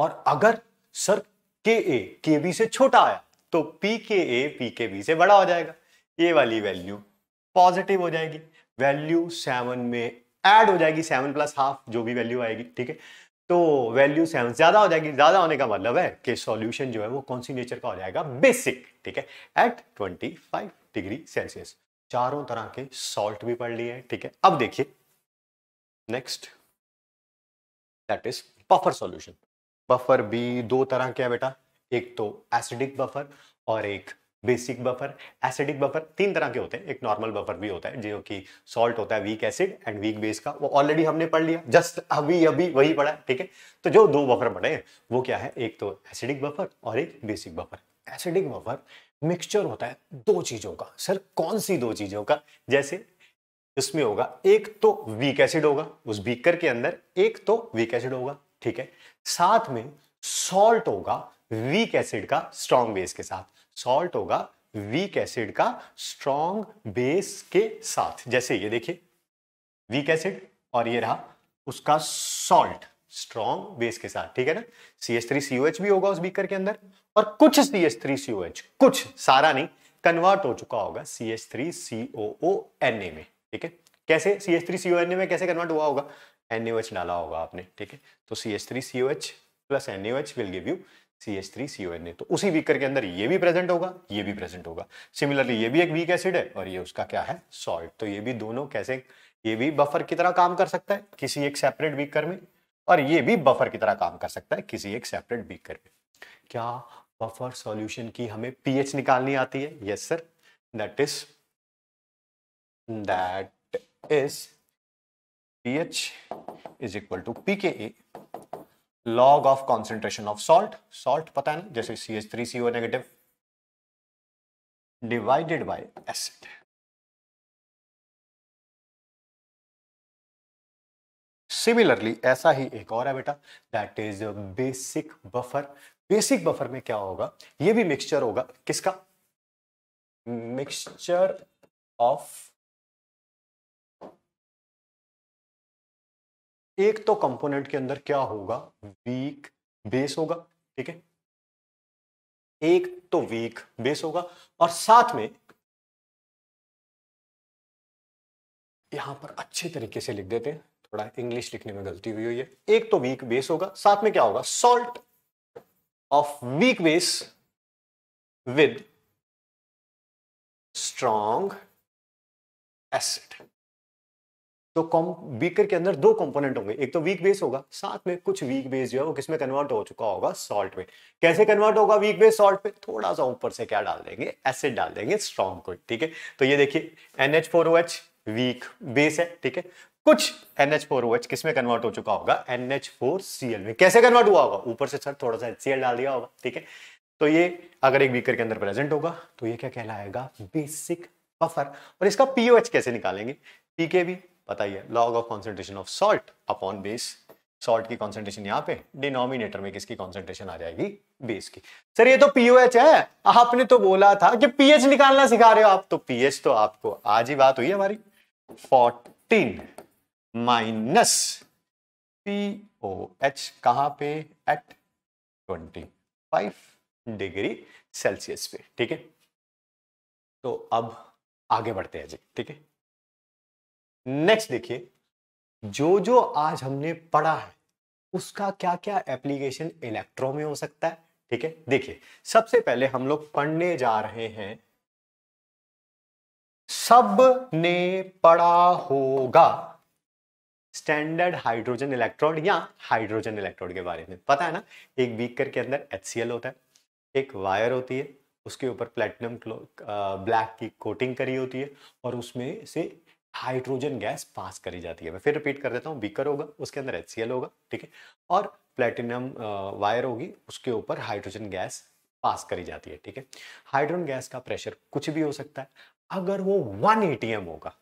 और अगर सर के ए के बी से छोटा आया तो P K A P K B से बड़ा हो जाएगा ये वाली वैल्यू पॉजिटिव हो जाएगी वैल्यू सेवन में ऐड हो जाएगी सेवन प्लस हाफ जो भी वैल्यू आएगी ठीक है तो वैल्यू सेवन ज्यादा हो जाएगी ज्यादा होने का मतलब है कि सॉल्यूशन जो है वो कौन सी नेचर का हो जाएगा बेसिक ठीक है at twenty five degree Celsius चारों तरह के सॉल्ट भी पढ़ लिए ठीक है अब देखिए next that is buffer solution buffer भी दो तरह के हैं बेटा एक तो एसिडिक बफर और एक बेसिक बफर एसिडिक बफर तीन तरह के होते हैं एक नॉर्मल बफर भी होता है जो कि सॉल्ट होता है weak acid and weak base का वो ऑलरेडी हमने पढ़ लिया जस्ट अभी अभी वही पढ़ा है ठीक है तो जो दो बफर पढ़े हैं वो क्या है एक तो एसिडिक बफर और एक basic buffer acidic buffer mixture होता है दो चीजों का सर कौन सी दो चीजों का जैसे इसमें होगा एक तो वीक एसिड होगा उस बीकर के अंदर एक तो वीक एसिड होगा ठीक है साथ में सॉल्ट होगा वीक एसिड का स्ट्रॉन्ग बेस के साथ सॉल्ट होगा वीक एसिड का स्ट्रॉन्ग बेस के साथ जैसे ये देखिए वीक एसिड और ये रहा उसका सॉल्ट स्ट्रॉन्ग बेस के साथ ठीक है ना C S three CO H भी होगा उस बीकर के अंदर और कुछ C S three CO H कुछ सारा नहीं कन्वर्ट हो चुका होगा C S three CO N A में ठीक है कैसे C S three CO N A में कैसे कन्वर्ट हुआ होगा एन यू एच डाला होगा आपने ठीक है तो C H three C O H plus N U H will give you C H three C O N A तो उसी वीकर के अंदर ये भी प्रेजेंट होगा ये भी प्रेजेंट होगा सिमिलरली ये भी एक वीक एसिड है और ये उसका क्या है सॉल्ट तो ये भी दोनों कैसे ये भी बफर की तरह काम कर सकता है किसी एक सेपरेट वीकर में और ये भी बफर की तरह काम कर सकता है किसी एक सेपरेट वीकर में क्या बफर सॉल्यूशन की हमें पीएच निकालनी आती है yes sir that is that is is equal to P K A log of concentration of salt salt पता है जैसे C H three C O negative divided by acid similarly ऐसा ही एक और है बेटा that is basic buffer basic buffer में क्या होगा ये भी मिक्सचर होगा किसका मिक्सचर ऑफ एक तो कंपोनेंट के अंदर क्या होगा वीक बेस होगा ठीक है एक तो वीक बेस होगा और साथ में यहां पर अच्छे तरीके से लिख देते हैं थोड़ा इंग्लिश लिखने में गलती हुई हुई है एक तो वीक बेस होगा साथ में क्या होगा salt of weak base with strong acid तो कॉम बीकर के अंदर दो कंपोनेंट होंगे एक तो वीक बेस होगा साथ में कुछ वीक बेस जो है वो किसमें कन्वर्ट हो चुका होगा सॉल्ट में कैसे कन्वर्ट होगा वीक बेस सॉल्ट में थोड़ा सा ऊपर से क्या डाल देंगे एसिड डाल देंगे स्ट्रॉन्ग को ठीक है तो ये देखिए एनएच वीक बेस है ठीक है कुछ NH4OH किसमें कन्वर्ट हो चुका होगा NH4Cl में कैसे कन्वर्ट हुआ होगा ऊपर से सर थोड़ा सा HCl डाल दिया होगा ठीक है तो ये अगर एक बीकर के अंदर प्रेजेंट होगा तो ये क्या कहलाएगा बेसिक बफर और इसका पीओएच कैसे निकालेंगे पीके भी पता ही है log of concentration of salt upon base salt की कॉन्सेंट्रेशन यहाँ पे डिनोमिनेटर में किसकी कॉन्सेंट्रेशन आ जाएगी बेस की सर ये तो पीओएच है आपने तो बोला था कि पीएच निकालना सिखा रहे हो आप तो पीएच तो आपको आज ही बात हुई हमारी फोर्टीन माइनस पीओएच कहाँ पे at twenty five degree Celsius पे ठीक है तो अब आगे बढ़ते हैं जी ठीक है नेक्स्ट देखिए जो जो आज हमने पढ़ा है उसका क्या क्या एप्लीकेशन इलेक्ट्रो में हो सकता है ठीक है देखिए सबसे पहले हम लोग पढ़ने जा रहे हैं सब ने पढ़ा होगा स्टैंडर्ड हाइड्रोजन इलेक्ट्रोड या हाइड्रोजन इलेक्ट्रोड के बारे में पता है ना एक बीकर के अंदर एच होता है एक वायर होती है उसके ऊपर प्लेटिनम ब्लैक की कोटिंग करी होती है और उसमें से हाइड्रोजन गैस पास करी जाती है मैं फिर रिपीट कर देता हूँ बीकर होगा उसके अंदर एच होगा ठीक है और प्लेटिनम वायर होगी उसके ऊपर हाइड्रोजन गैस पास करी जाती है ठीक है हाइड्रोजन गैस का प्रेशर कुछ भी हो सकता है अगर वो वन ए होगा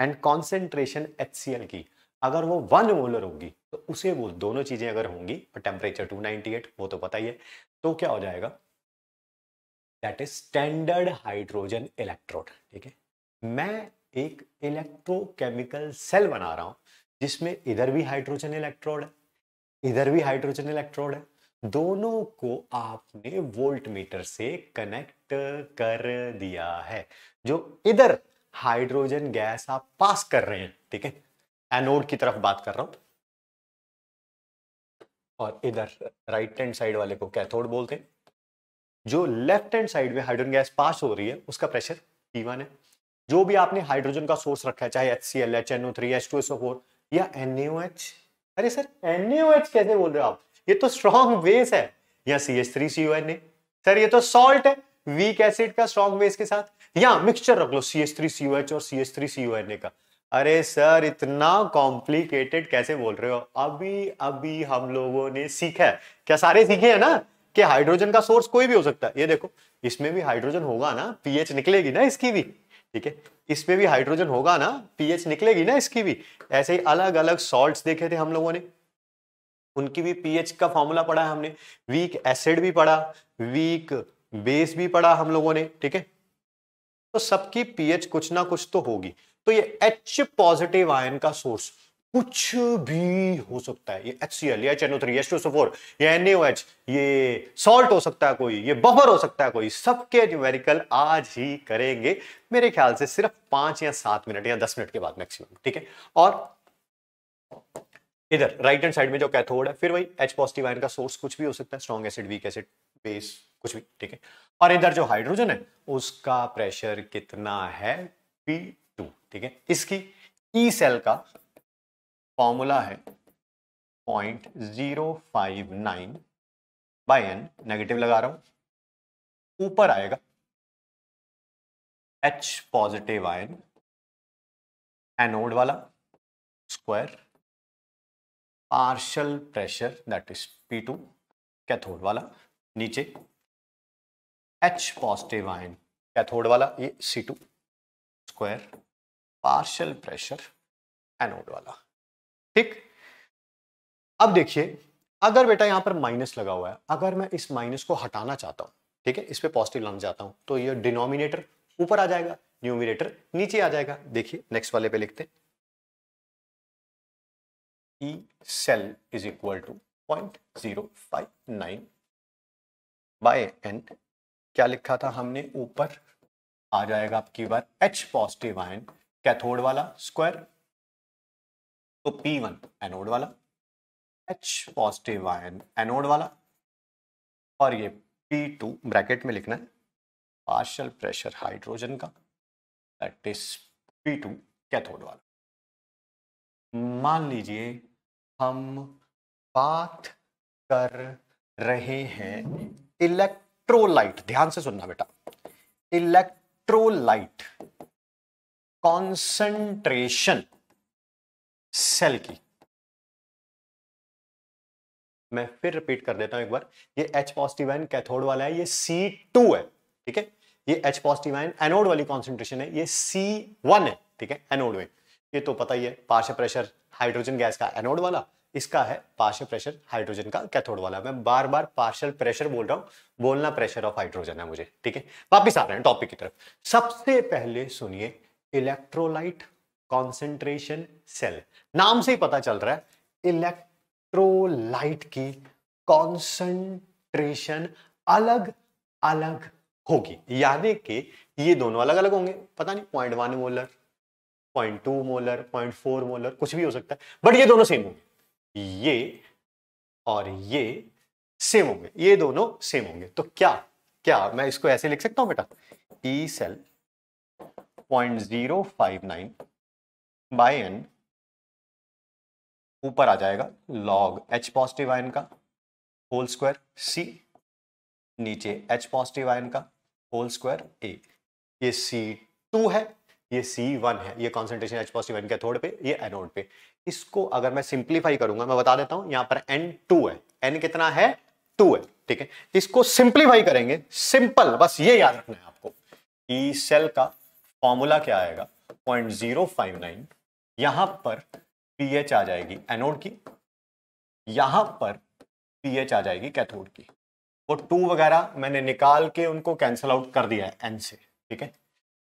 एंड कॉन्सेंट्रेशन एच की अगर वो वन मोलर होगी तो उसे वो दोनों चीजें अगर होंगी और टेम्परेचर 298 वो तो पता ही है तो क्या हो जाएगा that is standard hydrogen electrode ठीक है मैं एक इलेक्ट्रोकेमिकल सेल बना रहा हूँ जिसमें इधर भी हाइड्रोजन इलेक्ट्रोड है इधर भी हाइड्रोजन इलेक्ट्रोड है दोनों को आपने वोल्ट मीटर से कनेक्ट कर दिया है जो इधर हाइड्रोजन गैस आप पास कर रहे हैं ठीक है एनोड की तरफ बात कर रहा हूं और इधर राइट हैंड साइड वाले को कैथोड बोलते हैं जो लेफ्ट हैंड साइड में हाइड्रोजन गैस पास हो रही है उसका प्रेशर पी वन है जो भी आपने हाइड्रोजन का सोर्स रखा है चाहे H C L H NO three H two S four या एन एच अरे सर एन एच कैसे बोल रहे हो आप ये तो स्ट्रॉन्ग बेस है या C H three C O N A sir ये तो सॉल्ट है वीक एसिड का स्ट्रॉन्ग बेस के साथ या मिक्सचर रख लो C H three C O H और C H three C O N A का अरे सर इतना कॉम्प्लिकेटेड कैसे बोल रहे हो अभी अभी हम लोगों ने सीखा है क्या सारे सीखे हैं ना कि हाइड्रोजन का सोर्स कोई भी हो सकता है ये देखो इसमें भी हाइड्रोजन होगा ना पीएच निकलेगी ना इसकी भी ठीक है इसमें भी हाइड्रोजन होगा ना पीएच निकलेगी ना इसकी भी ऐसे ही अलग अलग सॉल्ट्स देखे थे हम लोगों ने उनकी भी पीएच का फॉर्मूला पढ़ा है हमने वीक एसिड भी पढ़ा वीक बेस भी पढ़ा हम लोगों ने ठीक है तो सबकी पीएच कुछ ना कुछ तो होगी तो ये एच पॉजिटिव आयन का सोर्स कुछ भी हो सकता है ये H C L H N O three H two SO four ये एन ओ एच ये सॉल्ट हो सकता है कोई ये बफर हो सकता है कोई सबके न्यूमेरिकल आज ही करेंगे मेरे ख्याल से सिर्फ पांच या सात मिनट या दस मिनट के बाद मैक्सिमम ठीक है और इधर राइट हैंड साइड में जो कैथोड है फिर वही एच पॉजिटिव आयन का सोर्स कुछ भी हो सकता है strong acid weak acid base कुछ भी ठीक है और इधर जो हाइड्रोजन है उसका प्रेशर कितना है पी टू ठीक है इसकी ई e सेल का फॉर्मूला है point zero five nine by N negative लगा रहा हूँ ऊपर आएगा एच पॉजिटिव आयन एनोड वाला square partial pressure that is P two cathode वाला नीचे एच पॉजिटिव आयन कैथोड वाला ये C two square partial pressure anode वाला ठीक अब देखिए अगर बेटा यहां पर माइनस लगा हुआ है अगर मैं इस माइनस को हटाना चाहता हूं ठीक है इस पर पॉजिटिव लाना चाहता हूं तो यह डिनोमिनेटर ऊपर आ जाएगा न्यूमिनेटर नीचे आ जाएगा देखिए नेक्स्ट वाले पे लिखते हैं E cell is equal to point zero five nine by N क्या लिखा था हमने ऊपर आ जाएगा आपकी बार एच पॉजिटिव आयन कैथोड वाला स्क्वायर तो पी वन एनोड वाला एच पॉजिटिव आयन एनोड वाला और ये पी टू ब्रैकेट में लिखना है पार्शल प्रेशर हाइड्रोजन का that is P two cathode वाला मान लीजिए हम बात कर रहे हैं इलेक्ट्रोलाइट ध्यान से सुनना बेटा इलेक्ट्रोलाइट कॉन्सेंट्रेशन सेल की मैं फिर रिपीट कर देता हूं एक बार ये एच पॉजिटिव आयन कैथोड वाला है ये सी टू है ठीक है ये एच पॉजिटिव आयन एनोड वाली कॉन्सेंट्रेशन है ये सी वन है ठीक है एनोड में ये तो पता ही है पार्श्व प्रेशर हाइड्रोजन गैस का एनोड वाला इसका है पार्शियल प्रेशर हाइड्रोजन का कैथोड वाला मैं बार बार पार्शियल प्रेशर बोल रहा हूं बोलना प्रेशर ऑफ हाइड्रोजन है मुझे ठीक है वापिस आ रहे हैं टॉपिक की तरफ सबसे पहले सुनिए इलेक्ट्रोलाइट कॉन्सेंट्रेशन सेल नाम से ही पता चल रहा है इलेक्ट्रोलाइट की कॉन्सेंट्रेशन अलग अलग होगी यानी कि ये दोनों अलग अलग होंगे पता नहीं point one molar point two molar point four molar कुछ भी हो सकता है बट ये दोनों सेम होंगे ये और ये सेम होंगे ये दोनों सेम होंगे तो क्या क्या मैं इसको ऐसे लिख सकता हूं बेटा E cell point zero five nine by N ऊपर आ जाएगा लॉग एच पॉजिटिव आयन का होल स्क्वायर सी नीचे एच पॉजिटिव आयन का होल स्क्वायर ए ये सी टू है ये सी वन है ये कॉन्सेंट्रेशन एच पॉजिटिव आयन के थोड़े पे ये एनोड पे इसको अगर मैं सिंप्लीफाई करूंगा मैं बता देता हूं यहां पर एन टू है एन कितना है टू है ठीक है इसको सिंप्लीफाई करेंगे सिंपल बस ये याद रखना है आपको ई सेल का फॉर्मूला क्या आएगा पॉइंट जीरो फाइव नाइन यहां पर पीएच आ जाएगी एनोड की यहां पर पीएच आ जाएगी कैथोड की वो टू वगैरह मैंने निकाल के उनको कैंसिल आउट कर दिया है एन से ठीक है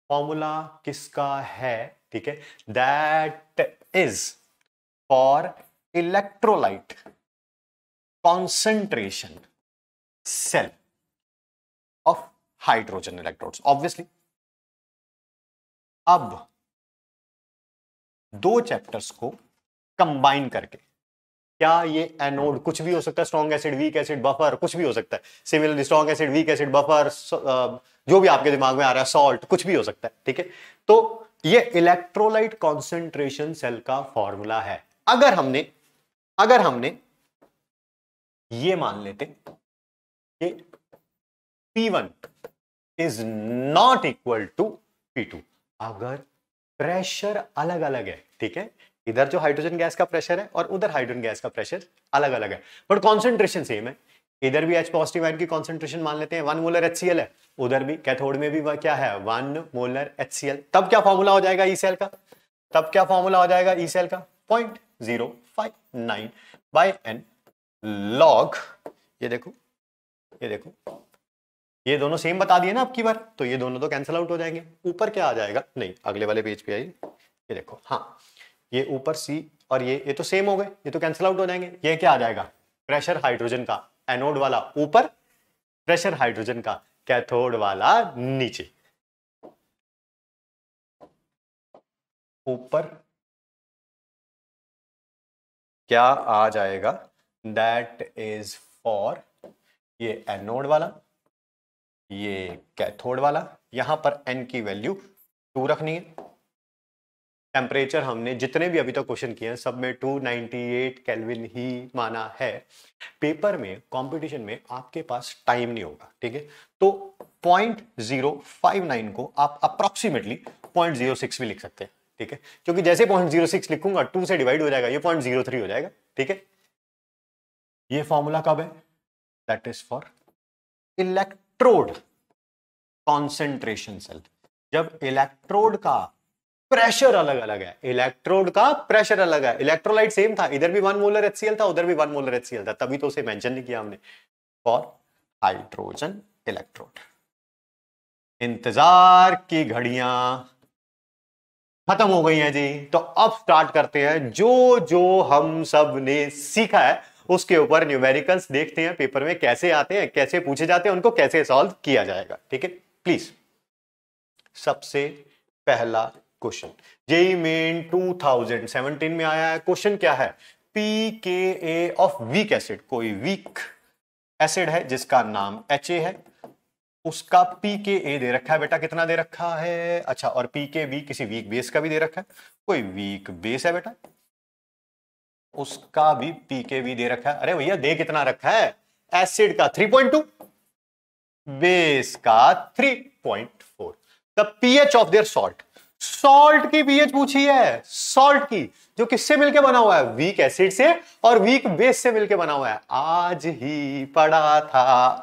फॉर्मूला किसका है ठीक है that is for electrolyte concentration cell of hydrogen electrodes obviously अब हम्म। दो चैप्टर्स को कंबाइन करके क्या ये एनोड कुछ भी हो सकता है strong acid weak acid buffer कुछ भी हो सकता है similarly strong acid weak acid buffer जो भी आपके दिमाग में आ रहा है सॉल्ट कुछ भी हो सकता है ठीक है तो ये इलेक्ट्रोलाइट कॉन्सेंट्रेशन सेल का फॉर्मूला है अगर हमने अगर हमने ये मान लेते कि P1 is not equal to P2 अगर प्रेशर अलग अलग है ठीक है इधर जो हाइड्रोजन गैस का प्रेशर है और उधर हाइड्रोजन गैस का प्रेशर अलग अलग है बट कॉन्सेंट्रेशन सेम है इधर भी एच पॉजिटिव आयन की कॉन्सेंट्रेशन मान लेते हैं वन मोलर एच है उधर भी कैथोड में भी वह क्या है वन मोलर एच तब क्या फॉर्मूला हो जाएगा ई e सेल का तब क्या फॉर्मूला हो जाएगा ई e सेल का point zero five nine by N log ये देखो ये देखो ये दोनों सेम बता दिए ना आपकी बार तो ये दोनों तो कैंसिल आउट हो जाएंगे ऊपर क्या आ जाएगा नहीं अगले वाले पेज पे आई ये देखो हाँ ये ऊपर सी और ये ये तो सेम हो गए ये तो कैंसिल आउट हो जाएंगे ये क्या आ जाएगा प्रेशर हाइड्रोजन का एनोड वाला ऊपर प्रेशर हाइड्रोजन का कैथोड वाला नीचे ऊपर क्या आ जाएगा दैट इज फॉर ये एनोड वाला ये कैथोड वाला यहां पर एन की वैल्यू टू रखनी है टेम्परेचर हमने जितने भी अभी तक तो क्वेश्चन किए हैं सब में 298 केल्विन ही माना है पेपर में कंपटीशन में आपके पास टाइम नहीं होगा ठीक है तो 0.059 को आप अप्रोक्सीमेटली 0.06 भी लिख सकते हैं ठीक है क्योंकि जैसे 0.06 लिखूंगा टू से डिवाइड हो जाएगा ये 0.03 हो जाएगा ठीक है ये फॉर्मूला कब है that is for elect electrode concentration cell जब इलेक्ट्रोड का प्रेशर अलग अलग है इलेक्ट्रोड का प्रेशर अलग है इलेक्ट्रोलाइट सेम था इधर भी वन मोलर एचसीएल था उधर भी वन मोलर एचसीएल था तभी तो उसे मेंशन नहीं किया हमने फॉर हाइड्रोजन इलेक्ट्रोड इंतजार की घड़ियां खत्म हो गई हैं जी तो अब स्टार्ट करते हैं जो जो हम सब ने सीखा है उसके ऊपर न्यूमेरिकल्स देखते हैं पेपर में कैसे आते हैं कैसे पूछे जाते हैं उनको कैसे सॉल्व किया जाएगा ठीक है प्लीज सबसे पहला क्वेश्चन जेई मेन 2017 में आया है क्वेश्चन क्या है P K A of weak acid कोई वीक एसिड है जिसका नाम एच है उसका पी के ए दे रखा है बेटा कितना दे रखा है अच्छा और पी के वी किसी वीक बेस का भी दे रखा है कोई वीक बेस है बेटा उसका भी पीके भी दे रखा है अरे भैया दे कितना रखा है एसिड का 3.2 बेस का 3.4 the pH of their salt salt की पीएच पूछी है सॉल्ट की जो किससे मिलके बना हुआ है वीक एसिड से और वीक बेस से मिलके बना हुआ है आज ही पढ़ा था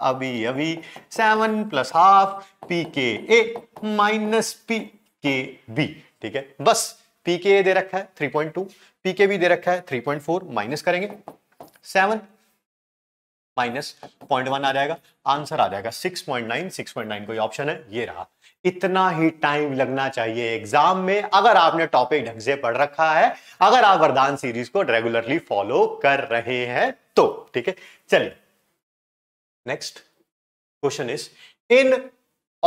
अभी अभी seven plus half P K A minus P K B ठीक है बस पी के ए दे रखा है थ्री पॉइंट टू पी के भी दे रखा है थ्री पॉइंट फोर माइनस करेंगे सेवन माइनस पॉइंट वन आ जाएगा आंसर आ जाएगा six point nine six point nine कोई ऑप्शन है ये रहा इतना ही टाइम लगना चाहिए एग्जाम में अगर आपने टॉपिक ढंग से पढ़ रखा है अगर आप वरदान सीरीज को रेगुलरली फॉलो कर रहे हैं तो ठीक है चलिए next question is in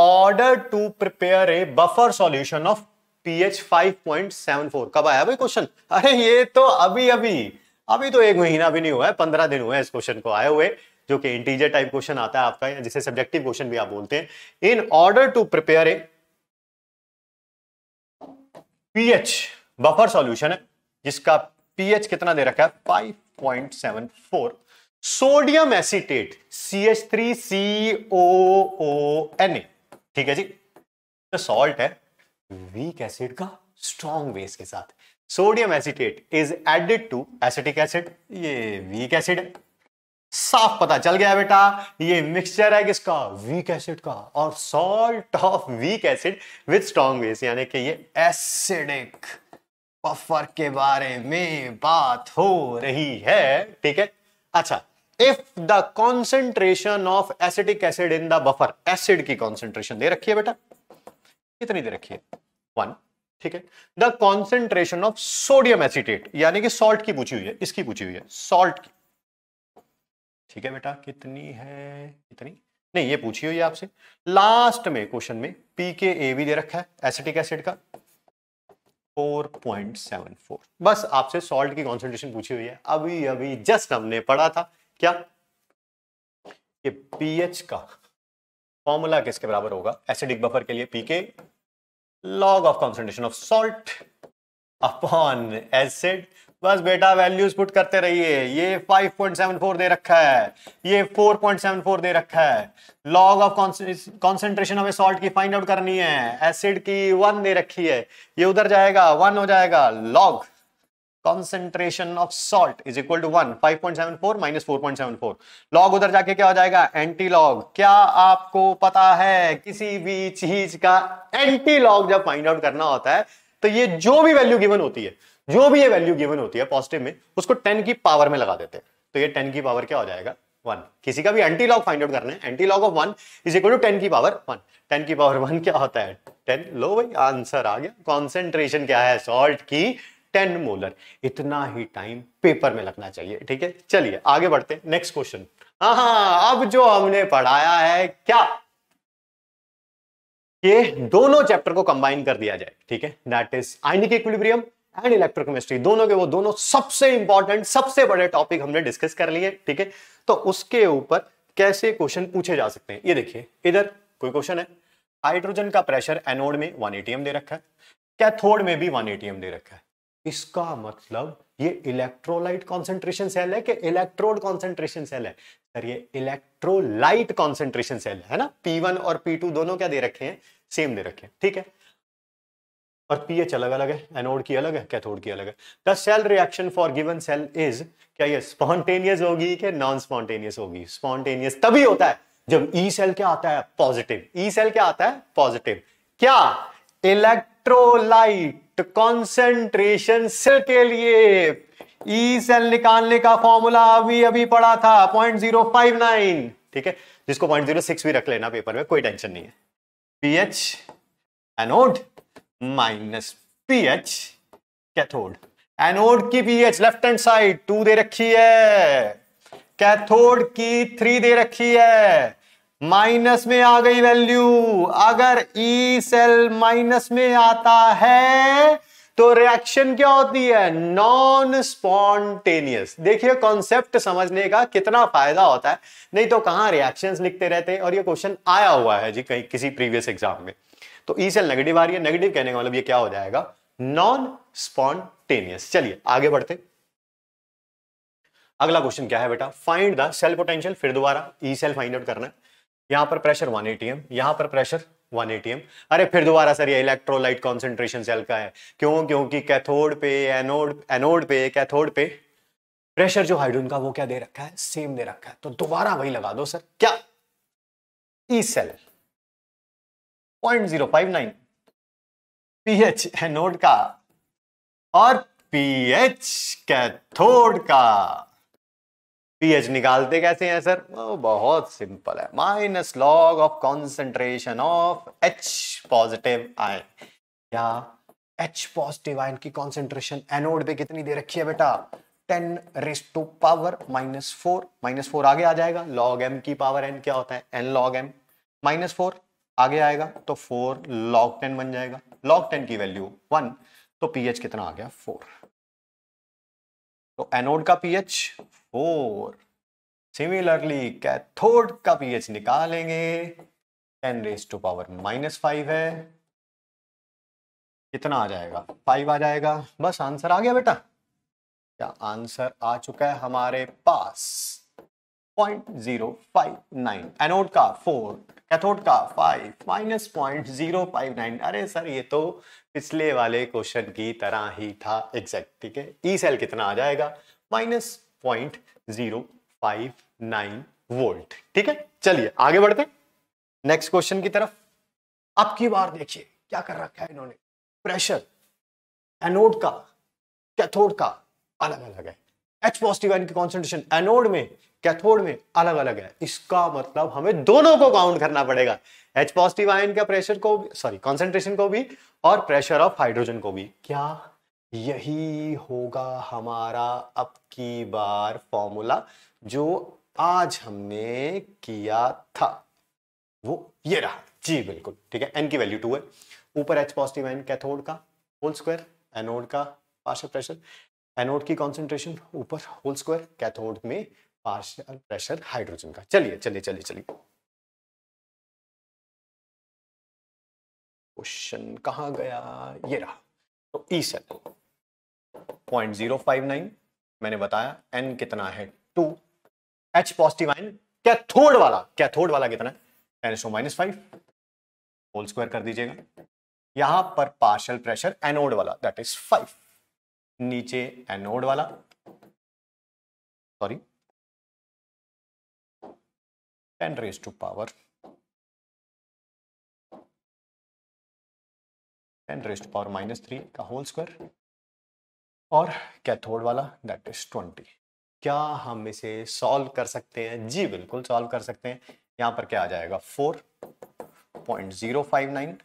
order to prepare a buffer solution of pH 5.74 कब आया भाई क्वेश्चन अरे ये तो अभी अभी अभी तो एक महीना भी नहीं हुआ है पंद्रह दिन हुए हैं इस क्वेश्चन को आए हुए जो कि इंटीजर टाइप क्वेश्चन आता है आपका जिसे सब्जेक्टिव क्वेश्चन भी आप बोलते हैं in order to prepare a pH buffer solution है जिसका पीएच कितना दे रखा है 5.74 sodium acetate C H three C O O N A ठीक है जी सॉल्ट है वीक एसिड का स्ट्रॉन्ग बेस के साथ sodium acetate is added to acetic acid ये वीक एसिड साफ पता चल गया बेटा ये मिक्सचर है किसका वीक एसिड का और salt of weak acid with strong base यानी कि ये एसिडिक पफर के बारे में बात हो रही है ठीक है अच्छा if the concentration of acetic acid in the buffer acid की कॉन्सेंट्रेशन दे रखी है बेटा कितनी दे रखी है वन ठीक है the concentration of sodium acetate यानी कि सॉल्ट की पूछी हुई है इसकी पूछी हुई है सॉल्ट की ठीक है बेटा कितनी है कितनी नहीं ये पूछी हुई है आपसे लास्ट में क्वेश्चन में पी के ए भी दे रखा है एसिटिक एसिड का 4.74 बस आपसे सॉल्ट की कॉन्सेंट्रेशन पूछी हुई है अभी अभी जस्ट हमने पढ़ा था क्या कि पीएच का फॉर्मूला किसके बराबर होगा एसिडिक बफर के लिए pK log of concentration of salt upon acid बस बेटा वैल्यूज पुट करते रहिए ये 5.74 दे रखा है ये 4.74 दे रखा है लॉग ऑफ कॉन्सेंट्रेशन हमें सॉल्ट की फाइंड आउट करनी है एसिड की वन दे रखी है ये उधर जाएगा वन हो जाएगा log concentration of salt is equal to one five point seven four minus four point seven four log उधर जाके क्या हो जाएगा एंटी लॉग क्या आपको पता है किसी भी चीज का एंटी लॉग जब फाइंड आउट करना होता है तो ये जो भी वैल्यू गिवन होती है जो भी ये वैल्यू गिवन होती है पॉजिटिव में उसको टेन की पावर में लगा देते हैं तो ये टेन की पावर क्या हो जाएगा वन किसी का भी एंटी लॉग फाइंड आउट करना है anti log of one is equal to ten की पावर वन टेन की पावर वन क्या होता है टेन लो भाई आंसर आ गया कॉन्सेंट्रेशन क्या है सॉल्ट की टेन मोलर इतना ही टाइम पेपर में लगना चाहिए ठीक है चलिए आगे बढ़ते हैं नेक्स्ट क्वेश्चन हाँ अब जो हमने पढ़ाया है क्या ये दोनों चैप्टर को कंबाइन कर दिया जाए ठीक है that is ionic equilibrium and electrochemistry दोनों के वो दोनों सबसे इंपॉर्टेंट सबसे बड़े टॉपिक हमने डिस्कस कर लिए ठीक है तो उसके ऊपर कैसे क्वेश्चन पूछे जा सकते हैं ये देखिए इधर कोई क्वेश्चन है हाइड्रोजन का प्रेशर एनोड में वन एटीएम दे रखा है कैथोड में भी वन एटीएम दे रखा है इसका मतलब ये इलेक्ट्रोलाइट कॉन्सेंट्रेशन सेल है कि इलेक्ट्रोड कॉन्सेंट्रेशन सेल है सर ये इलेक्ट्रोलाइट कॉन्सेंट्रेशन सेल है ना P1 और P2 दोनों क्या दे रखे हैं सेम दे रखे हैं ठीक है और पीएच अलग अलग है एनोड की अलग है कैथोड की अलग है the cell reaction for given cell is क्या ये स्पॉन्टेनियस होगी कि नॉन स्पॉन्टेनियस होगी स्पॉन्टेनियस तभी होता है जब ई e सेल क्या आता है पॉजिटिव ई सेल क्या आता है पॉजिटिव क्या इलेक्ट्रोलाइट कॉन्सेंट्रेशन सेल के लिए ई e सेल निकालने का फॉर्मूला अभी अभी पढ़ा था पॉइंट जीरो फाइव नाइन ठीक है जिसको पॉइंट जीरो सिक्स भी रख लेना पेपर में कोई टेंशन नहीं है pH anode minus pH cathode anode की पीएच लेफ्ट हैंड साइड टू दे रखी है कैथोड की थ्री दे रखी है माइनस में आ गई वैल्यू अगर ई e सेल माइनस में आता है तो रिएक्शन क्या होती है नॉन स्पॉन्टेनियस देखिए कॉन्सेप्ट समझने का कितना फायदा होता है नहीं तो कहां रिएक्शंस लिखते रहते हैं और ये क्वेश्चन आया हुआ है जी कहीं किसी प्रीवियस एग्जाम में तो ई सेल नेगेटिव आ रही है नेगेटिव कहने का मतलब ये क्या हो जाएगा नॉन स्पॉन्टेनियस चलिए आगे बढ़ते अगला क्वेश्चन क्या है बेटा फाइंड द सेल पोटेंशियल फिर दोबारा ई सेल फाइंड आउट करना है यहां पर प्रेशर 1 एटीएम यहां पर प्रेशर 1 एटीएम अरे फिर दोबारा सर ये इलेक्ट्रोलाइट कॉन्सेंट्रेशन सेल का है क्यों क्योंकि कैथोड पे एनोड एनोड पे कैथोड पे प्रेशर जो हाइड्रोजन का वो क्या दे रखा है सेम दे रखा है तो दोबारा वही लगा दो सर क्या E cell point zero five nine pH anode का और पीएच कैथोड का पीएच निकालते कैसे हैं सर वो बहुत सिंपल है minus log of concentration of H positive ion या एच पॉजिटिव आयन की कॉन्सेंट्रेशन एनोड पे कितनी दे रखी है बेटा ten raise to power minus four minus four आगे आ जाएगा लॉग एम की पावर एन क्या होता है N log M minus four आगे आएगा तो फोर लॉग टेन बन जाएगा लॉग टेन की वैल्यू वन तो पीएच कितना आ गया फोर तो एनोड का पीएच फोर सिमिलरली कैथोड का पीएच निकालेंगे ten raise to power minus five है कितना आ जाएगा फाइव आ जाएगा बस आंसर आ गया बेटा क्या आंसर आ चुका है हमारे पास point zero five nine anode का फोर कैथोड का five minus point zero five nine अरे सर ये तो पिछले वाले क्वेश्चन की तरह ही था एग्जैक्ट ठीक है ई e सेल कितना आ जाएगा माइनस 0.059 वोल्ट ठीक है चलिए आगे बढ़ते नेक्स्ट क्वेश्चन की तरफ अब की बार देखिए क्या कर रखा है इन्होंने प्रेशर एनोड का कैथोड का अलग अलग है एच पॉजिटिव आयन की कॉन्सेंट्रेशन एनोड में कैथोड में अलग अलग है इसका मतलब हमें दोनों को काउंट करना पड़ेगा एच पॉजिटिव आयन का प्रेशर को सॉरी कॉन्सेंट्रेशन को भी और प्रेशर ऑफ हाइड्रोजन को भी क्या यही होगा हमारा अब की बार फॉर्मूला जो आज हमने किया था वो ये रहा जी बिल्कुल ठीक है एन की वैल्यू टू है ऊपर एच पॉजिटिव एन कैथोड का होल स्क्वायर एनोड का पार्शियल प्रेशर एनोड की कॉन्सेंट्रेशन ऊपर होल स्क्वायर कैथोड में पार्शियल प्रेशर हाइड्रोजन का चलिए चलिए चलिए चलिए क्वेश्चन कहाँ गया ये रहा तो ई e सेल 0.059 मैंने बताया एन कितना है two H positive ion cathode वाला कैथोड वाला कितना है एन एसओ माइनस फाइव होल स्क्वायर कर दीजिएगा यहां पर पार्शियल प्रेशर एनोड वाला दैट इज फाइव नीचे एनोड वाला sorry ten raise to power ten raise to power minus three का होल स्क्वायर और कैथोड वाला दैट इज ट्वेंटी क्या हम इसे सॉल्व कर सकते हैं जी बिल्कुल सॉल्व कर सकते हैं यहाँ पर क्या आ जाएगा four point zero five nine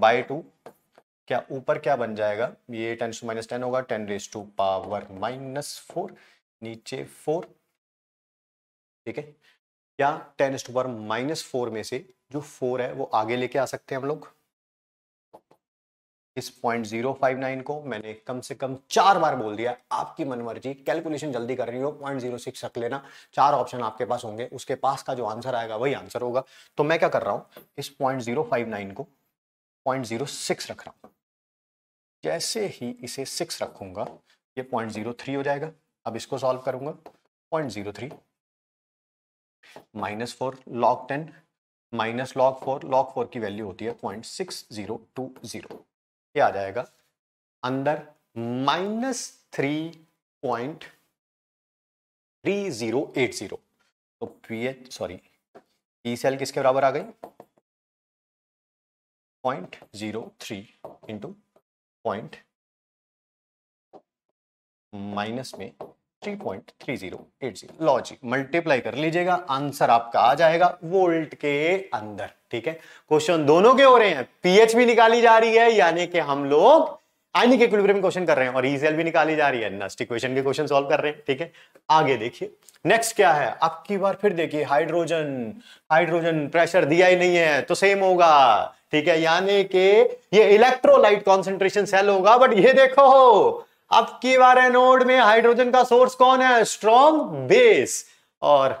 by two क्या ऊपर क्या बन जाएगा ये टेन टू माइनस टेन होगा ten raise to power minus four नीचे फोर ठीक है क्या ten to power minus four में से जो फोर है वो आगे लेके आ सकते हैं हम लोग इस पॉइंट जीरो फाइव नाइन को मैंने कम से कम चार बार बोल दिया आपकी मनमर्जी कैलकुलेशन जल्दी कर रही हो पॉइंट जीरो सिक्स रख लेना चार ऑप्शन आपके पास होंगे उसके पास का जो आंसर आएगा वही आंसर होगा तो मैं क्या कर रहा हूँ इस पॉइंट जीरो फाइव नाइन को पॉइंट जीरो सिक्स रख रहा हूँ जैसे ही इसे सिक्स रखूंगा ये पॉइंट जीरो थ्री हो जाएगा अब इसको सॉल्व करूंगा point zero three minus four log ten minus log four log four की वैल्यू होती है point six zero two zero ये आ जाएगा अंदर minus three point three zero eight zero तो P H sorry E cell किसके बराबर आ गई point zero three into point minus में 3.3080 लो जी मल्टीप्लाई कर लीजिएगा आंसर आपका आ जाएगा वोल्ट के अंदर ठीक है क्वेश्चन दोनों के हो रहे हैं पीएच भी निकाली जा रही है यानी कि हम लोग आइनिक इक्विलिब्रियम क्वेश्चन कर रहे हैं और ईसीएल भी निकाली जा रही है नस्ट इक्वेशन के क्वेश्चन सॉल्व कर रहे हैं ठीक है आगे देखिए नेक्स्ट क्या है आपकी बार फिर देखिए हाइड्रोजन हाइड्रोजन प्रेशर दिया ही नहीं है तो सेम होगा ठीक है यानी कि ये इलेक्ट्रोलाइट कॉन्सेंट्रेशन सेल होगा बट ये देखो अब की बार एनोड में हाइड्रोजन का सोर्स कौन है स्ट्रॉन्ग बेस और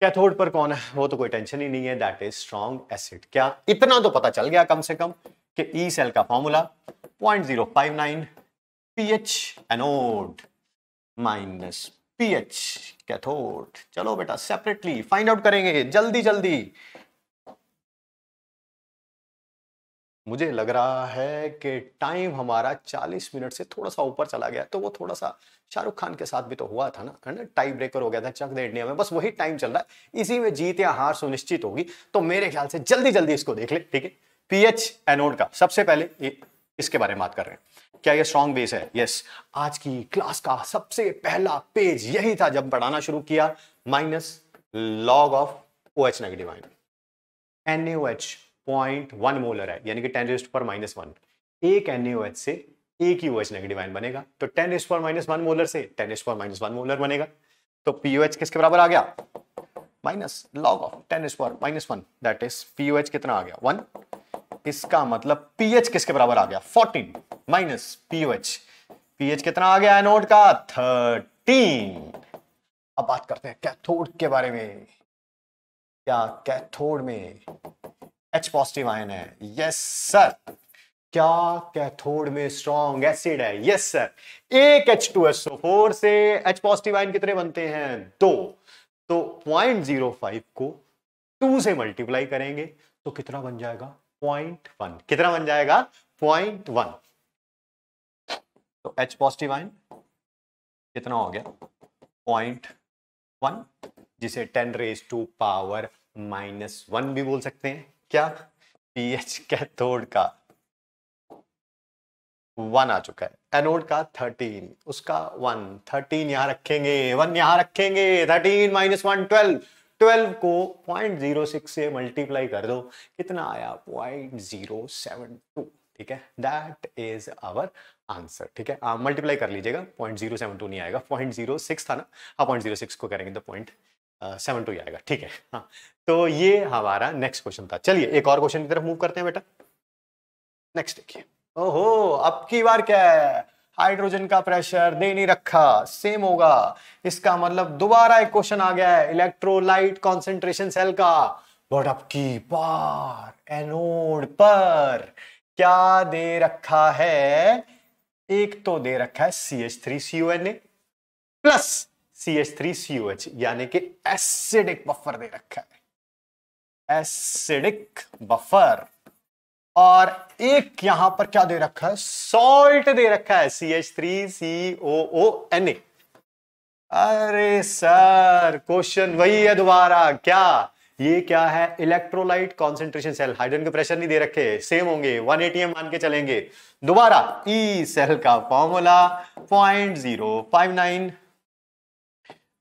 कैथोड पर कौन है वो तो कोई टेंशन ही नहीं है दैट इज स्ट्रॉन्ग एसिड क्या इतना तो पता चल गया कम से कम कि ई e सेल का formula point zero five nine P H anode minus pH cathode चलो बेटा सेपरेटली फाइंड आउट करेंगे जल्दी जल्दी मुझे लग रहा है कि टाइम हमारा 40 मिनट से थोड़ा सा ऊपर चला गया तो वो थोड़ा सा शाहरुख खान के साथ भी तो हुआ था ना है ना टाई ब्रेकर हो गया था चक दे इंडिया में बस वही टाइम चल रहा है इसी में जीत या हार सुनिश्चित होगी तो मेरे ख्याल से जल्दी जल्दी इसको देख ले ठीक है पीएच एनोड का सबसे पहले इसके बारे में बात कर रहे हैं क्या ये स्ट्रॉन्ग बेस है यस आज की क्लास का सबसे पहला पेज यही था जब पढ़ाना शुरू किया minus log of O H negative ion N H point one molar है यानी कि टेन रेस्ट पर माइनस वन एक एन से एक ही ओ एच नेगेटिव आयन बनेगा तो टेन रेस्ट पर माइनस वन मोलर से टेन रेस्ट पर माइनस वन मोलर बनेगा तो पीओएच किसके बराबर आ गया minus log of ten raised पर minus one that is pOH कितना आ गया वन इसका मतलब पीएच किसके बराबर आ गया फोर्टीन माइनस पीओएच पीएच कितना आ गया एनोड का थर्टीन अब बात करते हैं कैथोड के बारे में क्या कैथोड में एच पॉजिटिव आयन है यस सर क्या कैथोड में स्ट्रॉन्ग एसिड है यस सर एक एच टू एस फोर से एच पॉजिटिव आयन कितने बनते हैं दो तो पॉइंट जीरो फाइव को टू से मल्टीप्लाई करेंगे तो कितना बन जाएगा पॉइंट वन कितना बन जाएगा पॉइंट वन तो एच पॉजिटिव आयन कितना हो गया पॉइंट वन जिसे ten raise to power minus one भी बोल सकते हैं क्या पीएच कैथोड का वन आ चुका है एनोड का थर्टीन उसका वन थर्टीन यहां रखेंगे वन यहां रखेंगे थर्टीन माइनस वन ट्वेल्व 12 को 0.06 से मल्टीप्लाई कर दो कितना आया 0.072 ठीक है दैट इज आवर आंसर ठीक है आप हाँ, मल्टीप्लाई कर लीजिएगा 0.072 नहीं आएगा 0.06 था ना आप हाँ, 0.06 को करेंगे तो पॉइंट सेवन टू ही आएगा ठीक है हाँ तो ये हमारा नेक्स्ट क्वेश्चन था चलिए एक और क्वेश्चन की तरफ मूव करते हैं बेटा नेक्स्ट देखिए ओहो अब की बार क्या है हाइड्रोजन का प्रेशर दे नहीं रखा सेम होगा इसका मतलब दोबारा एक क्वेश्चन आ गया है इलेक्ट्रोलाइट कॉन्सेंट्रेशन सेल का बट अब की बार एनोड पर क्या दे रखा है एक तो दे रखा है C H three C O N A plus C H three C O H यानी कि एसिडिक बफर दे रखा है एसिडिक बफर और एक यहां पर क्या दे रखा है सॉल्ट दे रखा है C H three C O O N A अरे सर क्वेश्चन वही है दोबारा क्या ये क्या है इलेक्ट्रोलाइट कॉन्सेंट्रेशन सेल हाइड्रोजन के प्रेशर नहीं दे रखे सेम होंगे 1 एटीएम मान के चलेंगे दोबारा ई e सेल का formula point zero five nine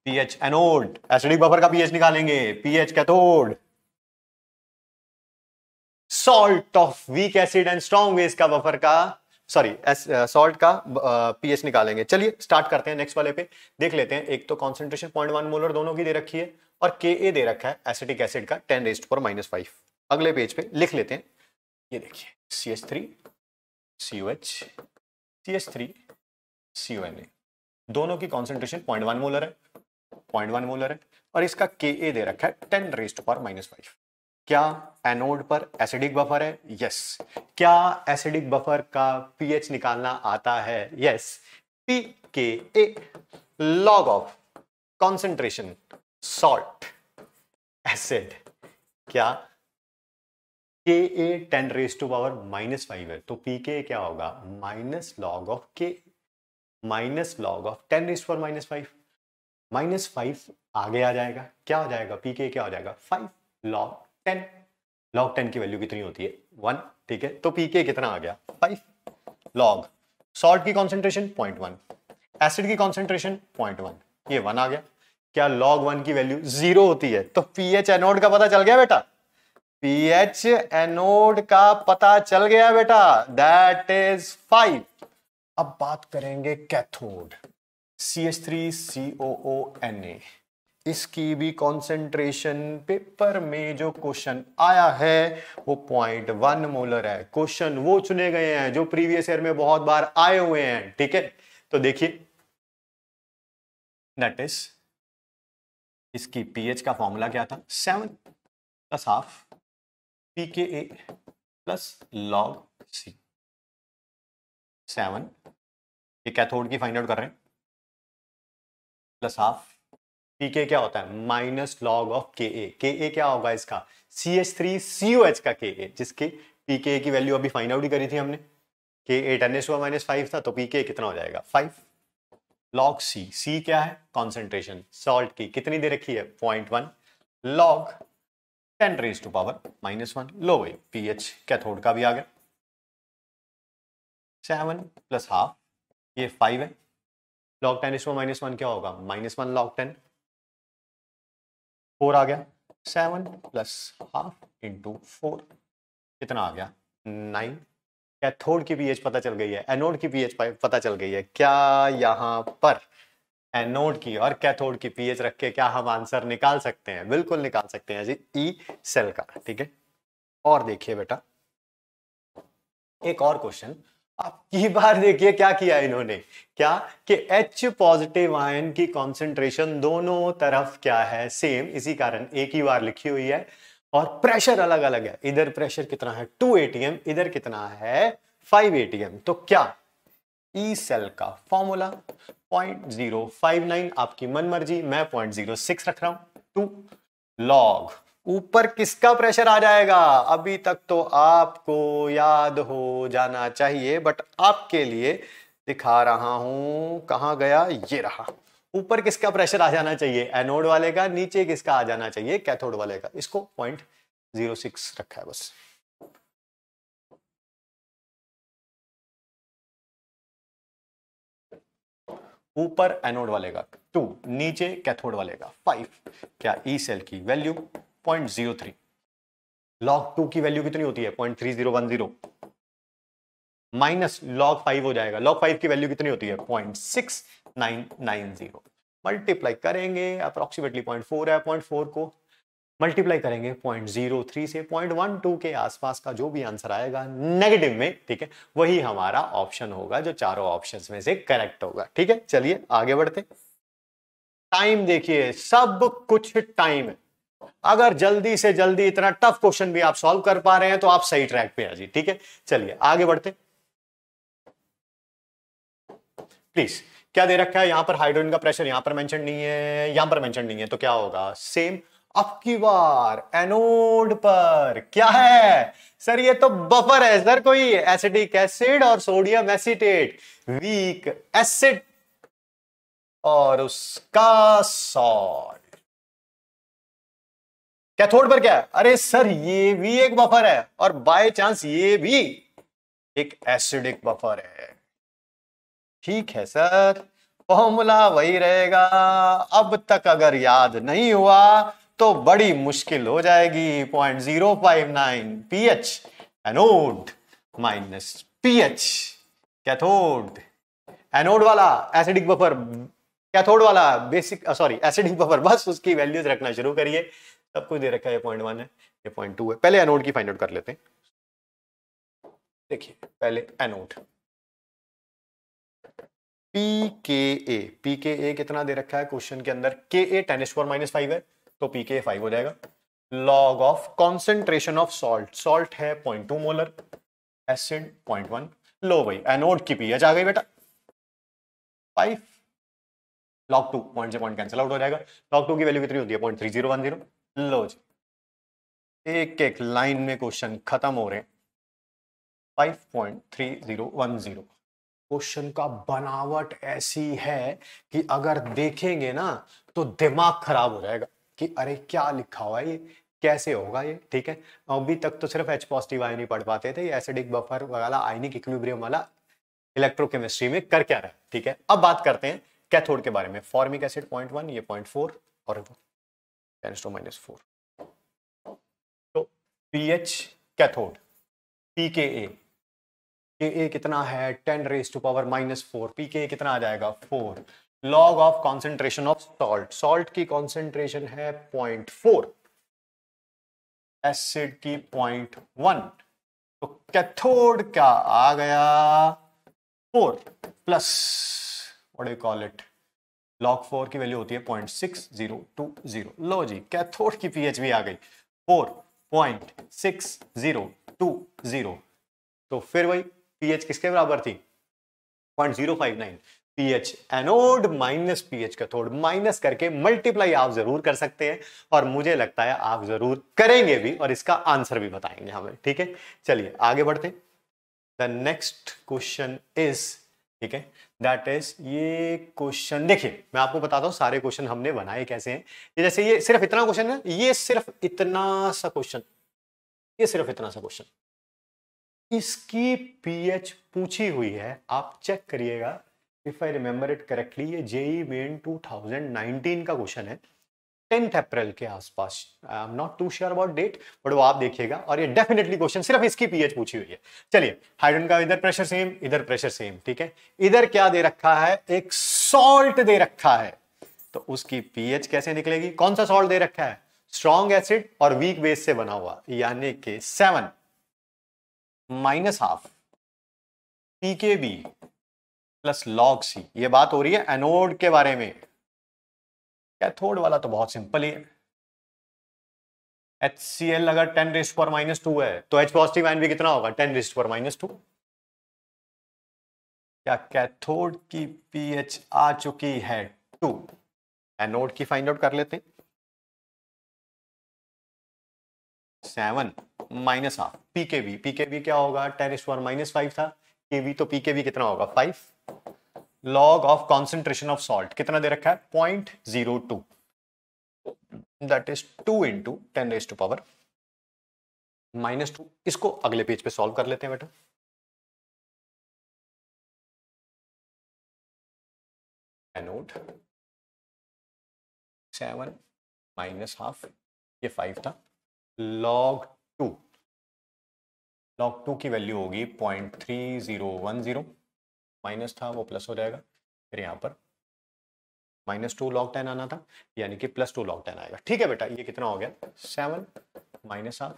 pH anode acidic buffer का पीएच निकालेंगे pH cathode salt of weak acid and strong वेस्ट का बफर का सॉरी सॉल्ट का पीएच निकालेंगे चलिए स्टार्ट करते हैं नेक्स्ट वाले पे देख लेते हैं एक तो कॉन्सेंट्रेशन पॉइंट वन मोलर दोनों की दे रखी है और के ए दे रखा है एसिटिक एसिड का ten raised four minus five अगले पेज पे लिख लेते हैं ये देखिए C H three C O H C H three C O N A दोनों की कॉन्सेंट्रेशन पॉइंट वन मोलर है पॉइंट वन मोलर है और इसका के ए दे रखा है टेन रेस्ट पर माइनस फाइव क्या एनोड पर एसिडिक बफर है यस yes. क्या एसिडिक बफर का पीएच निकालना आता है yes p K A log of concentration salt acid क्या K A ten raise to power minus five है तो पी के क्या होगा minus log of K minus log of ten rest to power minus five minus five आगे आ जाएगा क्या हो जाएगा पी के क्या हो जाएगा five log ten log ten की वैल्यू कितनी होती है वन ठीक है तो पी के कितना आ गया फाइव लॉग सॉल्ट की कॉन्सेंट्रेशन पॉइंट वन एसिड की कॉन्सेंट्रेशन पॉइंट वन ये वन आ गया क्या लॉग वन की वैल्यू जीरो होती है तो पी एच एनोड का पता चल गया बेटा पी एच एनोड का पता चल गया बेटा दैट इज फाइव अब बात करेंगे cathode C H three C O O N A इसकी भी कंसंट्रेशन पेपर में जो क्वेश्चन आया है वो पॉइंट वन मोलर है क्वेश्चन वो चुने गए हैं जो प्रीवियस ईयर में बहुत बार आए हुए हैं ठीक है तो देखिए दैट इस इसकी पीएच का फॉर्मूला क्या था seven plus half P K A plus log C seven ये कैथोड की फाइंड आउट कर रहे हैं प्लस हाफ पी के क्या होता है माइनस लॉग ऑफ के ए के ए क्या होगा इसका C H three C O H का के ए जिसके पी के ए की वैल्यू अभी फाइंड आउट ही करी थी हमने के ए टेन एस हुआ माइनस फाइव था तो पी के ए कितना हो जाएगा फाइव लॉग सी सी क्या है कॉन्सेंट्रेशन सॉल्ट की कितनी दे रखी है point one log ten raise to power minus one लो वे पी एच कैथोड का भी आ गया सेवन प्लस हाफ ये फाइव है लॉग टेन इसमें माइनस वन क्या होगा minus one log ten four आ गया seven plus half into four कितना आ गया नाइन कैथोड की पीएच पता चल गई है एनोड की पीएच पता चल गई है क्या यहां पर एनोड की और कैथोड की पीएच रख के क्या हम आंसर निकाल सकते हैं बिल्कुल निकाल सकते हैं जी ई e सेल का ठीक है और देखिए बेटा एक और क्वेश्चन अब की बार देखिए क्या किया इन्होंने क्या कि एच पॉजिटिव आयन की कॉन्सेंट्रेशन दोनों तरफ क्या है सेम इसी कारण एक ही बार लिखी हुई है और प्रेशर अलग अलग है इधर प्रेशर कितना है टू एटीएम इधर कितना है फाइव एटीएम तो क्या ई e सेल का formula point zero five nine आपकी मन मर्जी मैं पॉइंट जीरो सिक्स रख रहा हूं टू लॉग ऊपर किसका प्रेशर आ जाएगा अभी तक तो आपको याद हो जाना चाहिए बट आपके लिए दिखा रहा हूं कहा गया ये रहा ऊपर किसका प्रेशर आ जाना चाहिए एनोड वाले का नीचे किसका आ जाना चाहिए कैथोड वाले का इसको पॉइंट जीरो सिक्स रखा है बस ऊपर एनोड वाले का टू नीचे कैथोड वाले का फाइव क्या ई e सेल की value point zero three log two की वैल्यू कितनी होती है point three zero one zero minus log five हो जाएगा लॉग फाइव की वैल्यू कितनी होती है point six nine nine zero multiply करेंगे अप्रोक्सीमेटली पॉइंट फोर है पॉइंट फोर को मल्टीप्लाई करेंगे पॉइंट जीरो थ्री से पॉइंट वन टू के आसपास का जो भी आंसर आएगा नेगेटिव में ठीक है वही हमारा ऑप्शन होगा जो चारों ऑप्शंस में से करेक्ट होगा ठीक है चलिए आगे बढ़ते टाइम देखिए सब कुछ टाइम है अगर जल्दी से जल्दी इतना टफ क्वेश्चन भी आप सॉल्व कर पा रहे हैं तो आप सही ट्रैक पे हैं जी ठीक है चलिए आगे बढ़ते प्लीज क्या दे रखा है यहां पर हाइड्रोजन का प्रेशर यहां पर मेंशन नहीं है यहां पर मेंशन नहीं है तो क्या होगा सेम अब की बार एनोड पर क्या है सर ये तो बफर है सर कोई एसिडिक एसिड और सोडियम एसिटेट वीक एसिड और उसका सॉल्ट कैथोड पर क्या है अरे सर ये भी एक बफर है और बाय चांस ये भी एक एसिडिक बफर है ठीक है सर फॉर्मूला वही रहेगा अब तक अगर याद नहीं हुआ तो बड़ी मुश्किल हो जाएगी point zero five nine P H anode minus P H cathode anode वाला एसिडिक बफर कैथोड वाला बेसिक सॉरी एसिडिक बफर बस उसकी वैल्यूज रखना शुरू करिए सब कुछ दे रखा है ये पॉइंट वन है ये पॉइंट टू है पहले एनोड की फाइंड आउट कर लेते हैं देखिए पहले anode P K A P K A कितना दे रखा है क्वेश्चन के अंदर K A ten s four minus five है तो पी के ए फाइव हो जाएगा log of concentration of salt salt है point two molar acid point one लो भाई एनोड की पीएच आ गई बेटा फाइव लॉग टू पॉइंट से पॉइंट कैंसिल आउट हो जाएगा लॉग टू की वैल्यू कितनी होती है point three zero one zero लो जी एक एक लाइन में क्वेश्चन खत्म हो रहे हैं 5.3010 क्वेश्चन का बनावट ऐसी है कि अगर देखेंगे ना तो दिमाग खराब हो जाएगा कि अरे क्या लिखा हुआ ये कैसे होगा ये ठीक है अभी तक तो सिर्फ एच पॉजिटिव आयनी पढ़ पाते थे एसिडिक बफर वगैरह आयनिक इक्विब्रियम वाला इलेक्ट्रोकेमिस्ट्री में कर क्या रहा ठीक है अब बात करते हैं कैथोड के बारे में फॉर्मिक एसिड पॉइंट वन ये पॉइंट फोर और टेन टू माइनस फोर तो P H cathode P K A K A कितना है ten raise to power minus four P K A कितना आ जाएगा four log of concentration of salt salt की कॉन्सेंट्रेशन है पॉइंट फोर एसिड की पॉइंट वन तो कैथोड का आ गया four plus what you call it log four की वैल्यू होती है point six zero two zero लो जी कैथोड की पीएच भी आ गई four point six zero two zero तो फिर वही पीएच किसके बराबर थी point zero five nine pH anode minus pH cathode minus करके मल्टीप्लाई आप जरूर कर सकते हैं और मुझे लगता है आप जरूर करेंगे भी और इसका आंसर भी बताएंगे हमें ठीक है चलिए आगे बढ़ते हैं द नेक्स्ट क्वेश्चन इज ठीक है दैट इज ये क्वेश्चन देखिए मैं आपको बताता हूँ सारे क्वेश्चन हमने बनाए कैसे हैं ये जैसे ये सिर्फ इतना क्वेश्चन है ये सिर्फ इतना सा क्वेश्चन ये सिर्फ इतना सा क्वेश्चन इसकी पीएच पूछी हुई है आप चेक करिएगा if I remember it correctly ये जेई मेन 2019 का क्वेश्चन है टेंथ अप्रैल के आसपास I am not too sure about date but वो आप देखिएगा और ये डेफिनेटली क्वेश्चन सिर्फ इसकी पीएच पूछी हुई है चलिए हाइड्रोजन का इधर प्रेशर सेम इधर प्रेशर सेम ठीक है इधर क्या दे रखा है एक सॉल्ट दे रखा है तो उसकी पीएच कैसे निकलेगी कौन सा सॉल्ट दे रखा है स्ट्रॉन्ग एसिड और वीक बेस से बना हुआ यानी कि seven minus half B plus log C ये बात हो रही है एनोड के बारे में कैथोड वाला तो बहुत सिंपल ही है एच सी एल अगर टेन रिस्ट पर माइनस टू है तो एच पॉजिटिव आइन भी कितना होगा टेन रिस्ट पर माइनस टू क्या कैथोड की पीएच आ चुकी है टू एनोड की फाइंड आउट कर लेते seven minus half pKb pKb क्या होगा टेन रिस्ट पर माइनस फाइव था केवी तो पीकेवी कितना होगा five log of concentration of salt कितना दे रखा है point zero to that is two two ten raise to power minus two इसको अगले पेज पे सॉल्व कर लेते हैं बेटा एनोड सेवन माइनस हाफ ये फाइव था लॉग टू लॉग टू की वैल्यू होगी point three zero one zero minus था वो प्लस हो जाएगा फिर यहाँ पर माइनस टू लॉक टेन आना था यानी कि प्लस टू लॉक टेन आएगा ठीक है बेटा ये कितना हो गया seven minus half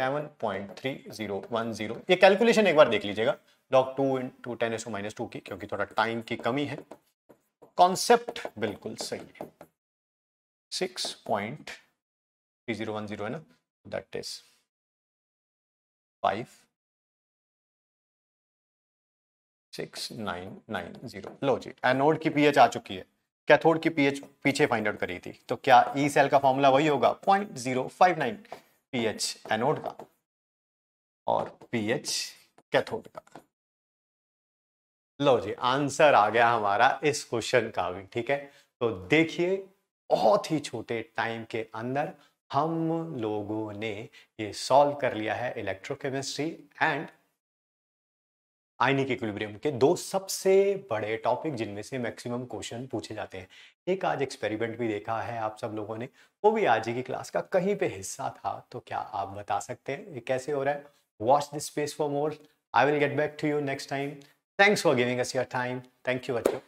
seven point three zero one zero ये कैलकुलेशन एक बार देख लीजिएगा log two into ten S minus two की क्योंकि थोड़ा टाइम की कमी है कॉन्सेप्ट बिल्कुल सही है six point three zero one zero है ना that is five six nine nine zero लो जी एनोड की पीएच आ चुकी है कैथोड की पीएच पीछे फाइंड आउट करी थी तो क्या ई e सेल का फॉर्मूला वही होगा point zero five nine pH anode का और पीएच कैथोड का लो जी आंसर आ गया हमारा इस क्वेश्चन का भी ठीक है तो देखिए बहुत ही छोटे टाइम के अंदर हम लोगों ने ये सॉल्व कर लिया है इलेक्ट्रोकेमिस्ट्री एंड आइनिक इक्विलिब्रियम के दो सबसे बड़े टॉपिक जिनमें से मैक्सिमम क्वेश्चन पूछे जाते हैं एक आज एक्सपेरिमेंट भी देखा है आप सब लोगों ने वो भी आज की क्लास का कहीं पे हिस्सा था तो क्या आप बता सकते हैं ये कैसे हो रहा है watch this space for more I will get back to you next time thanks for giving us your time thank you बच्चों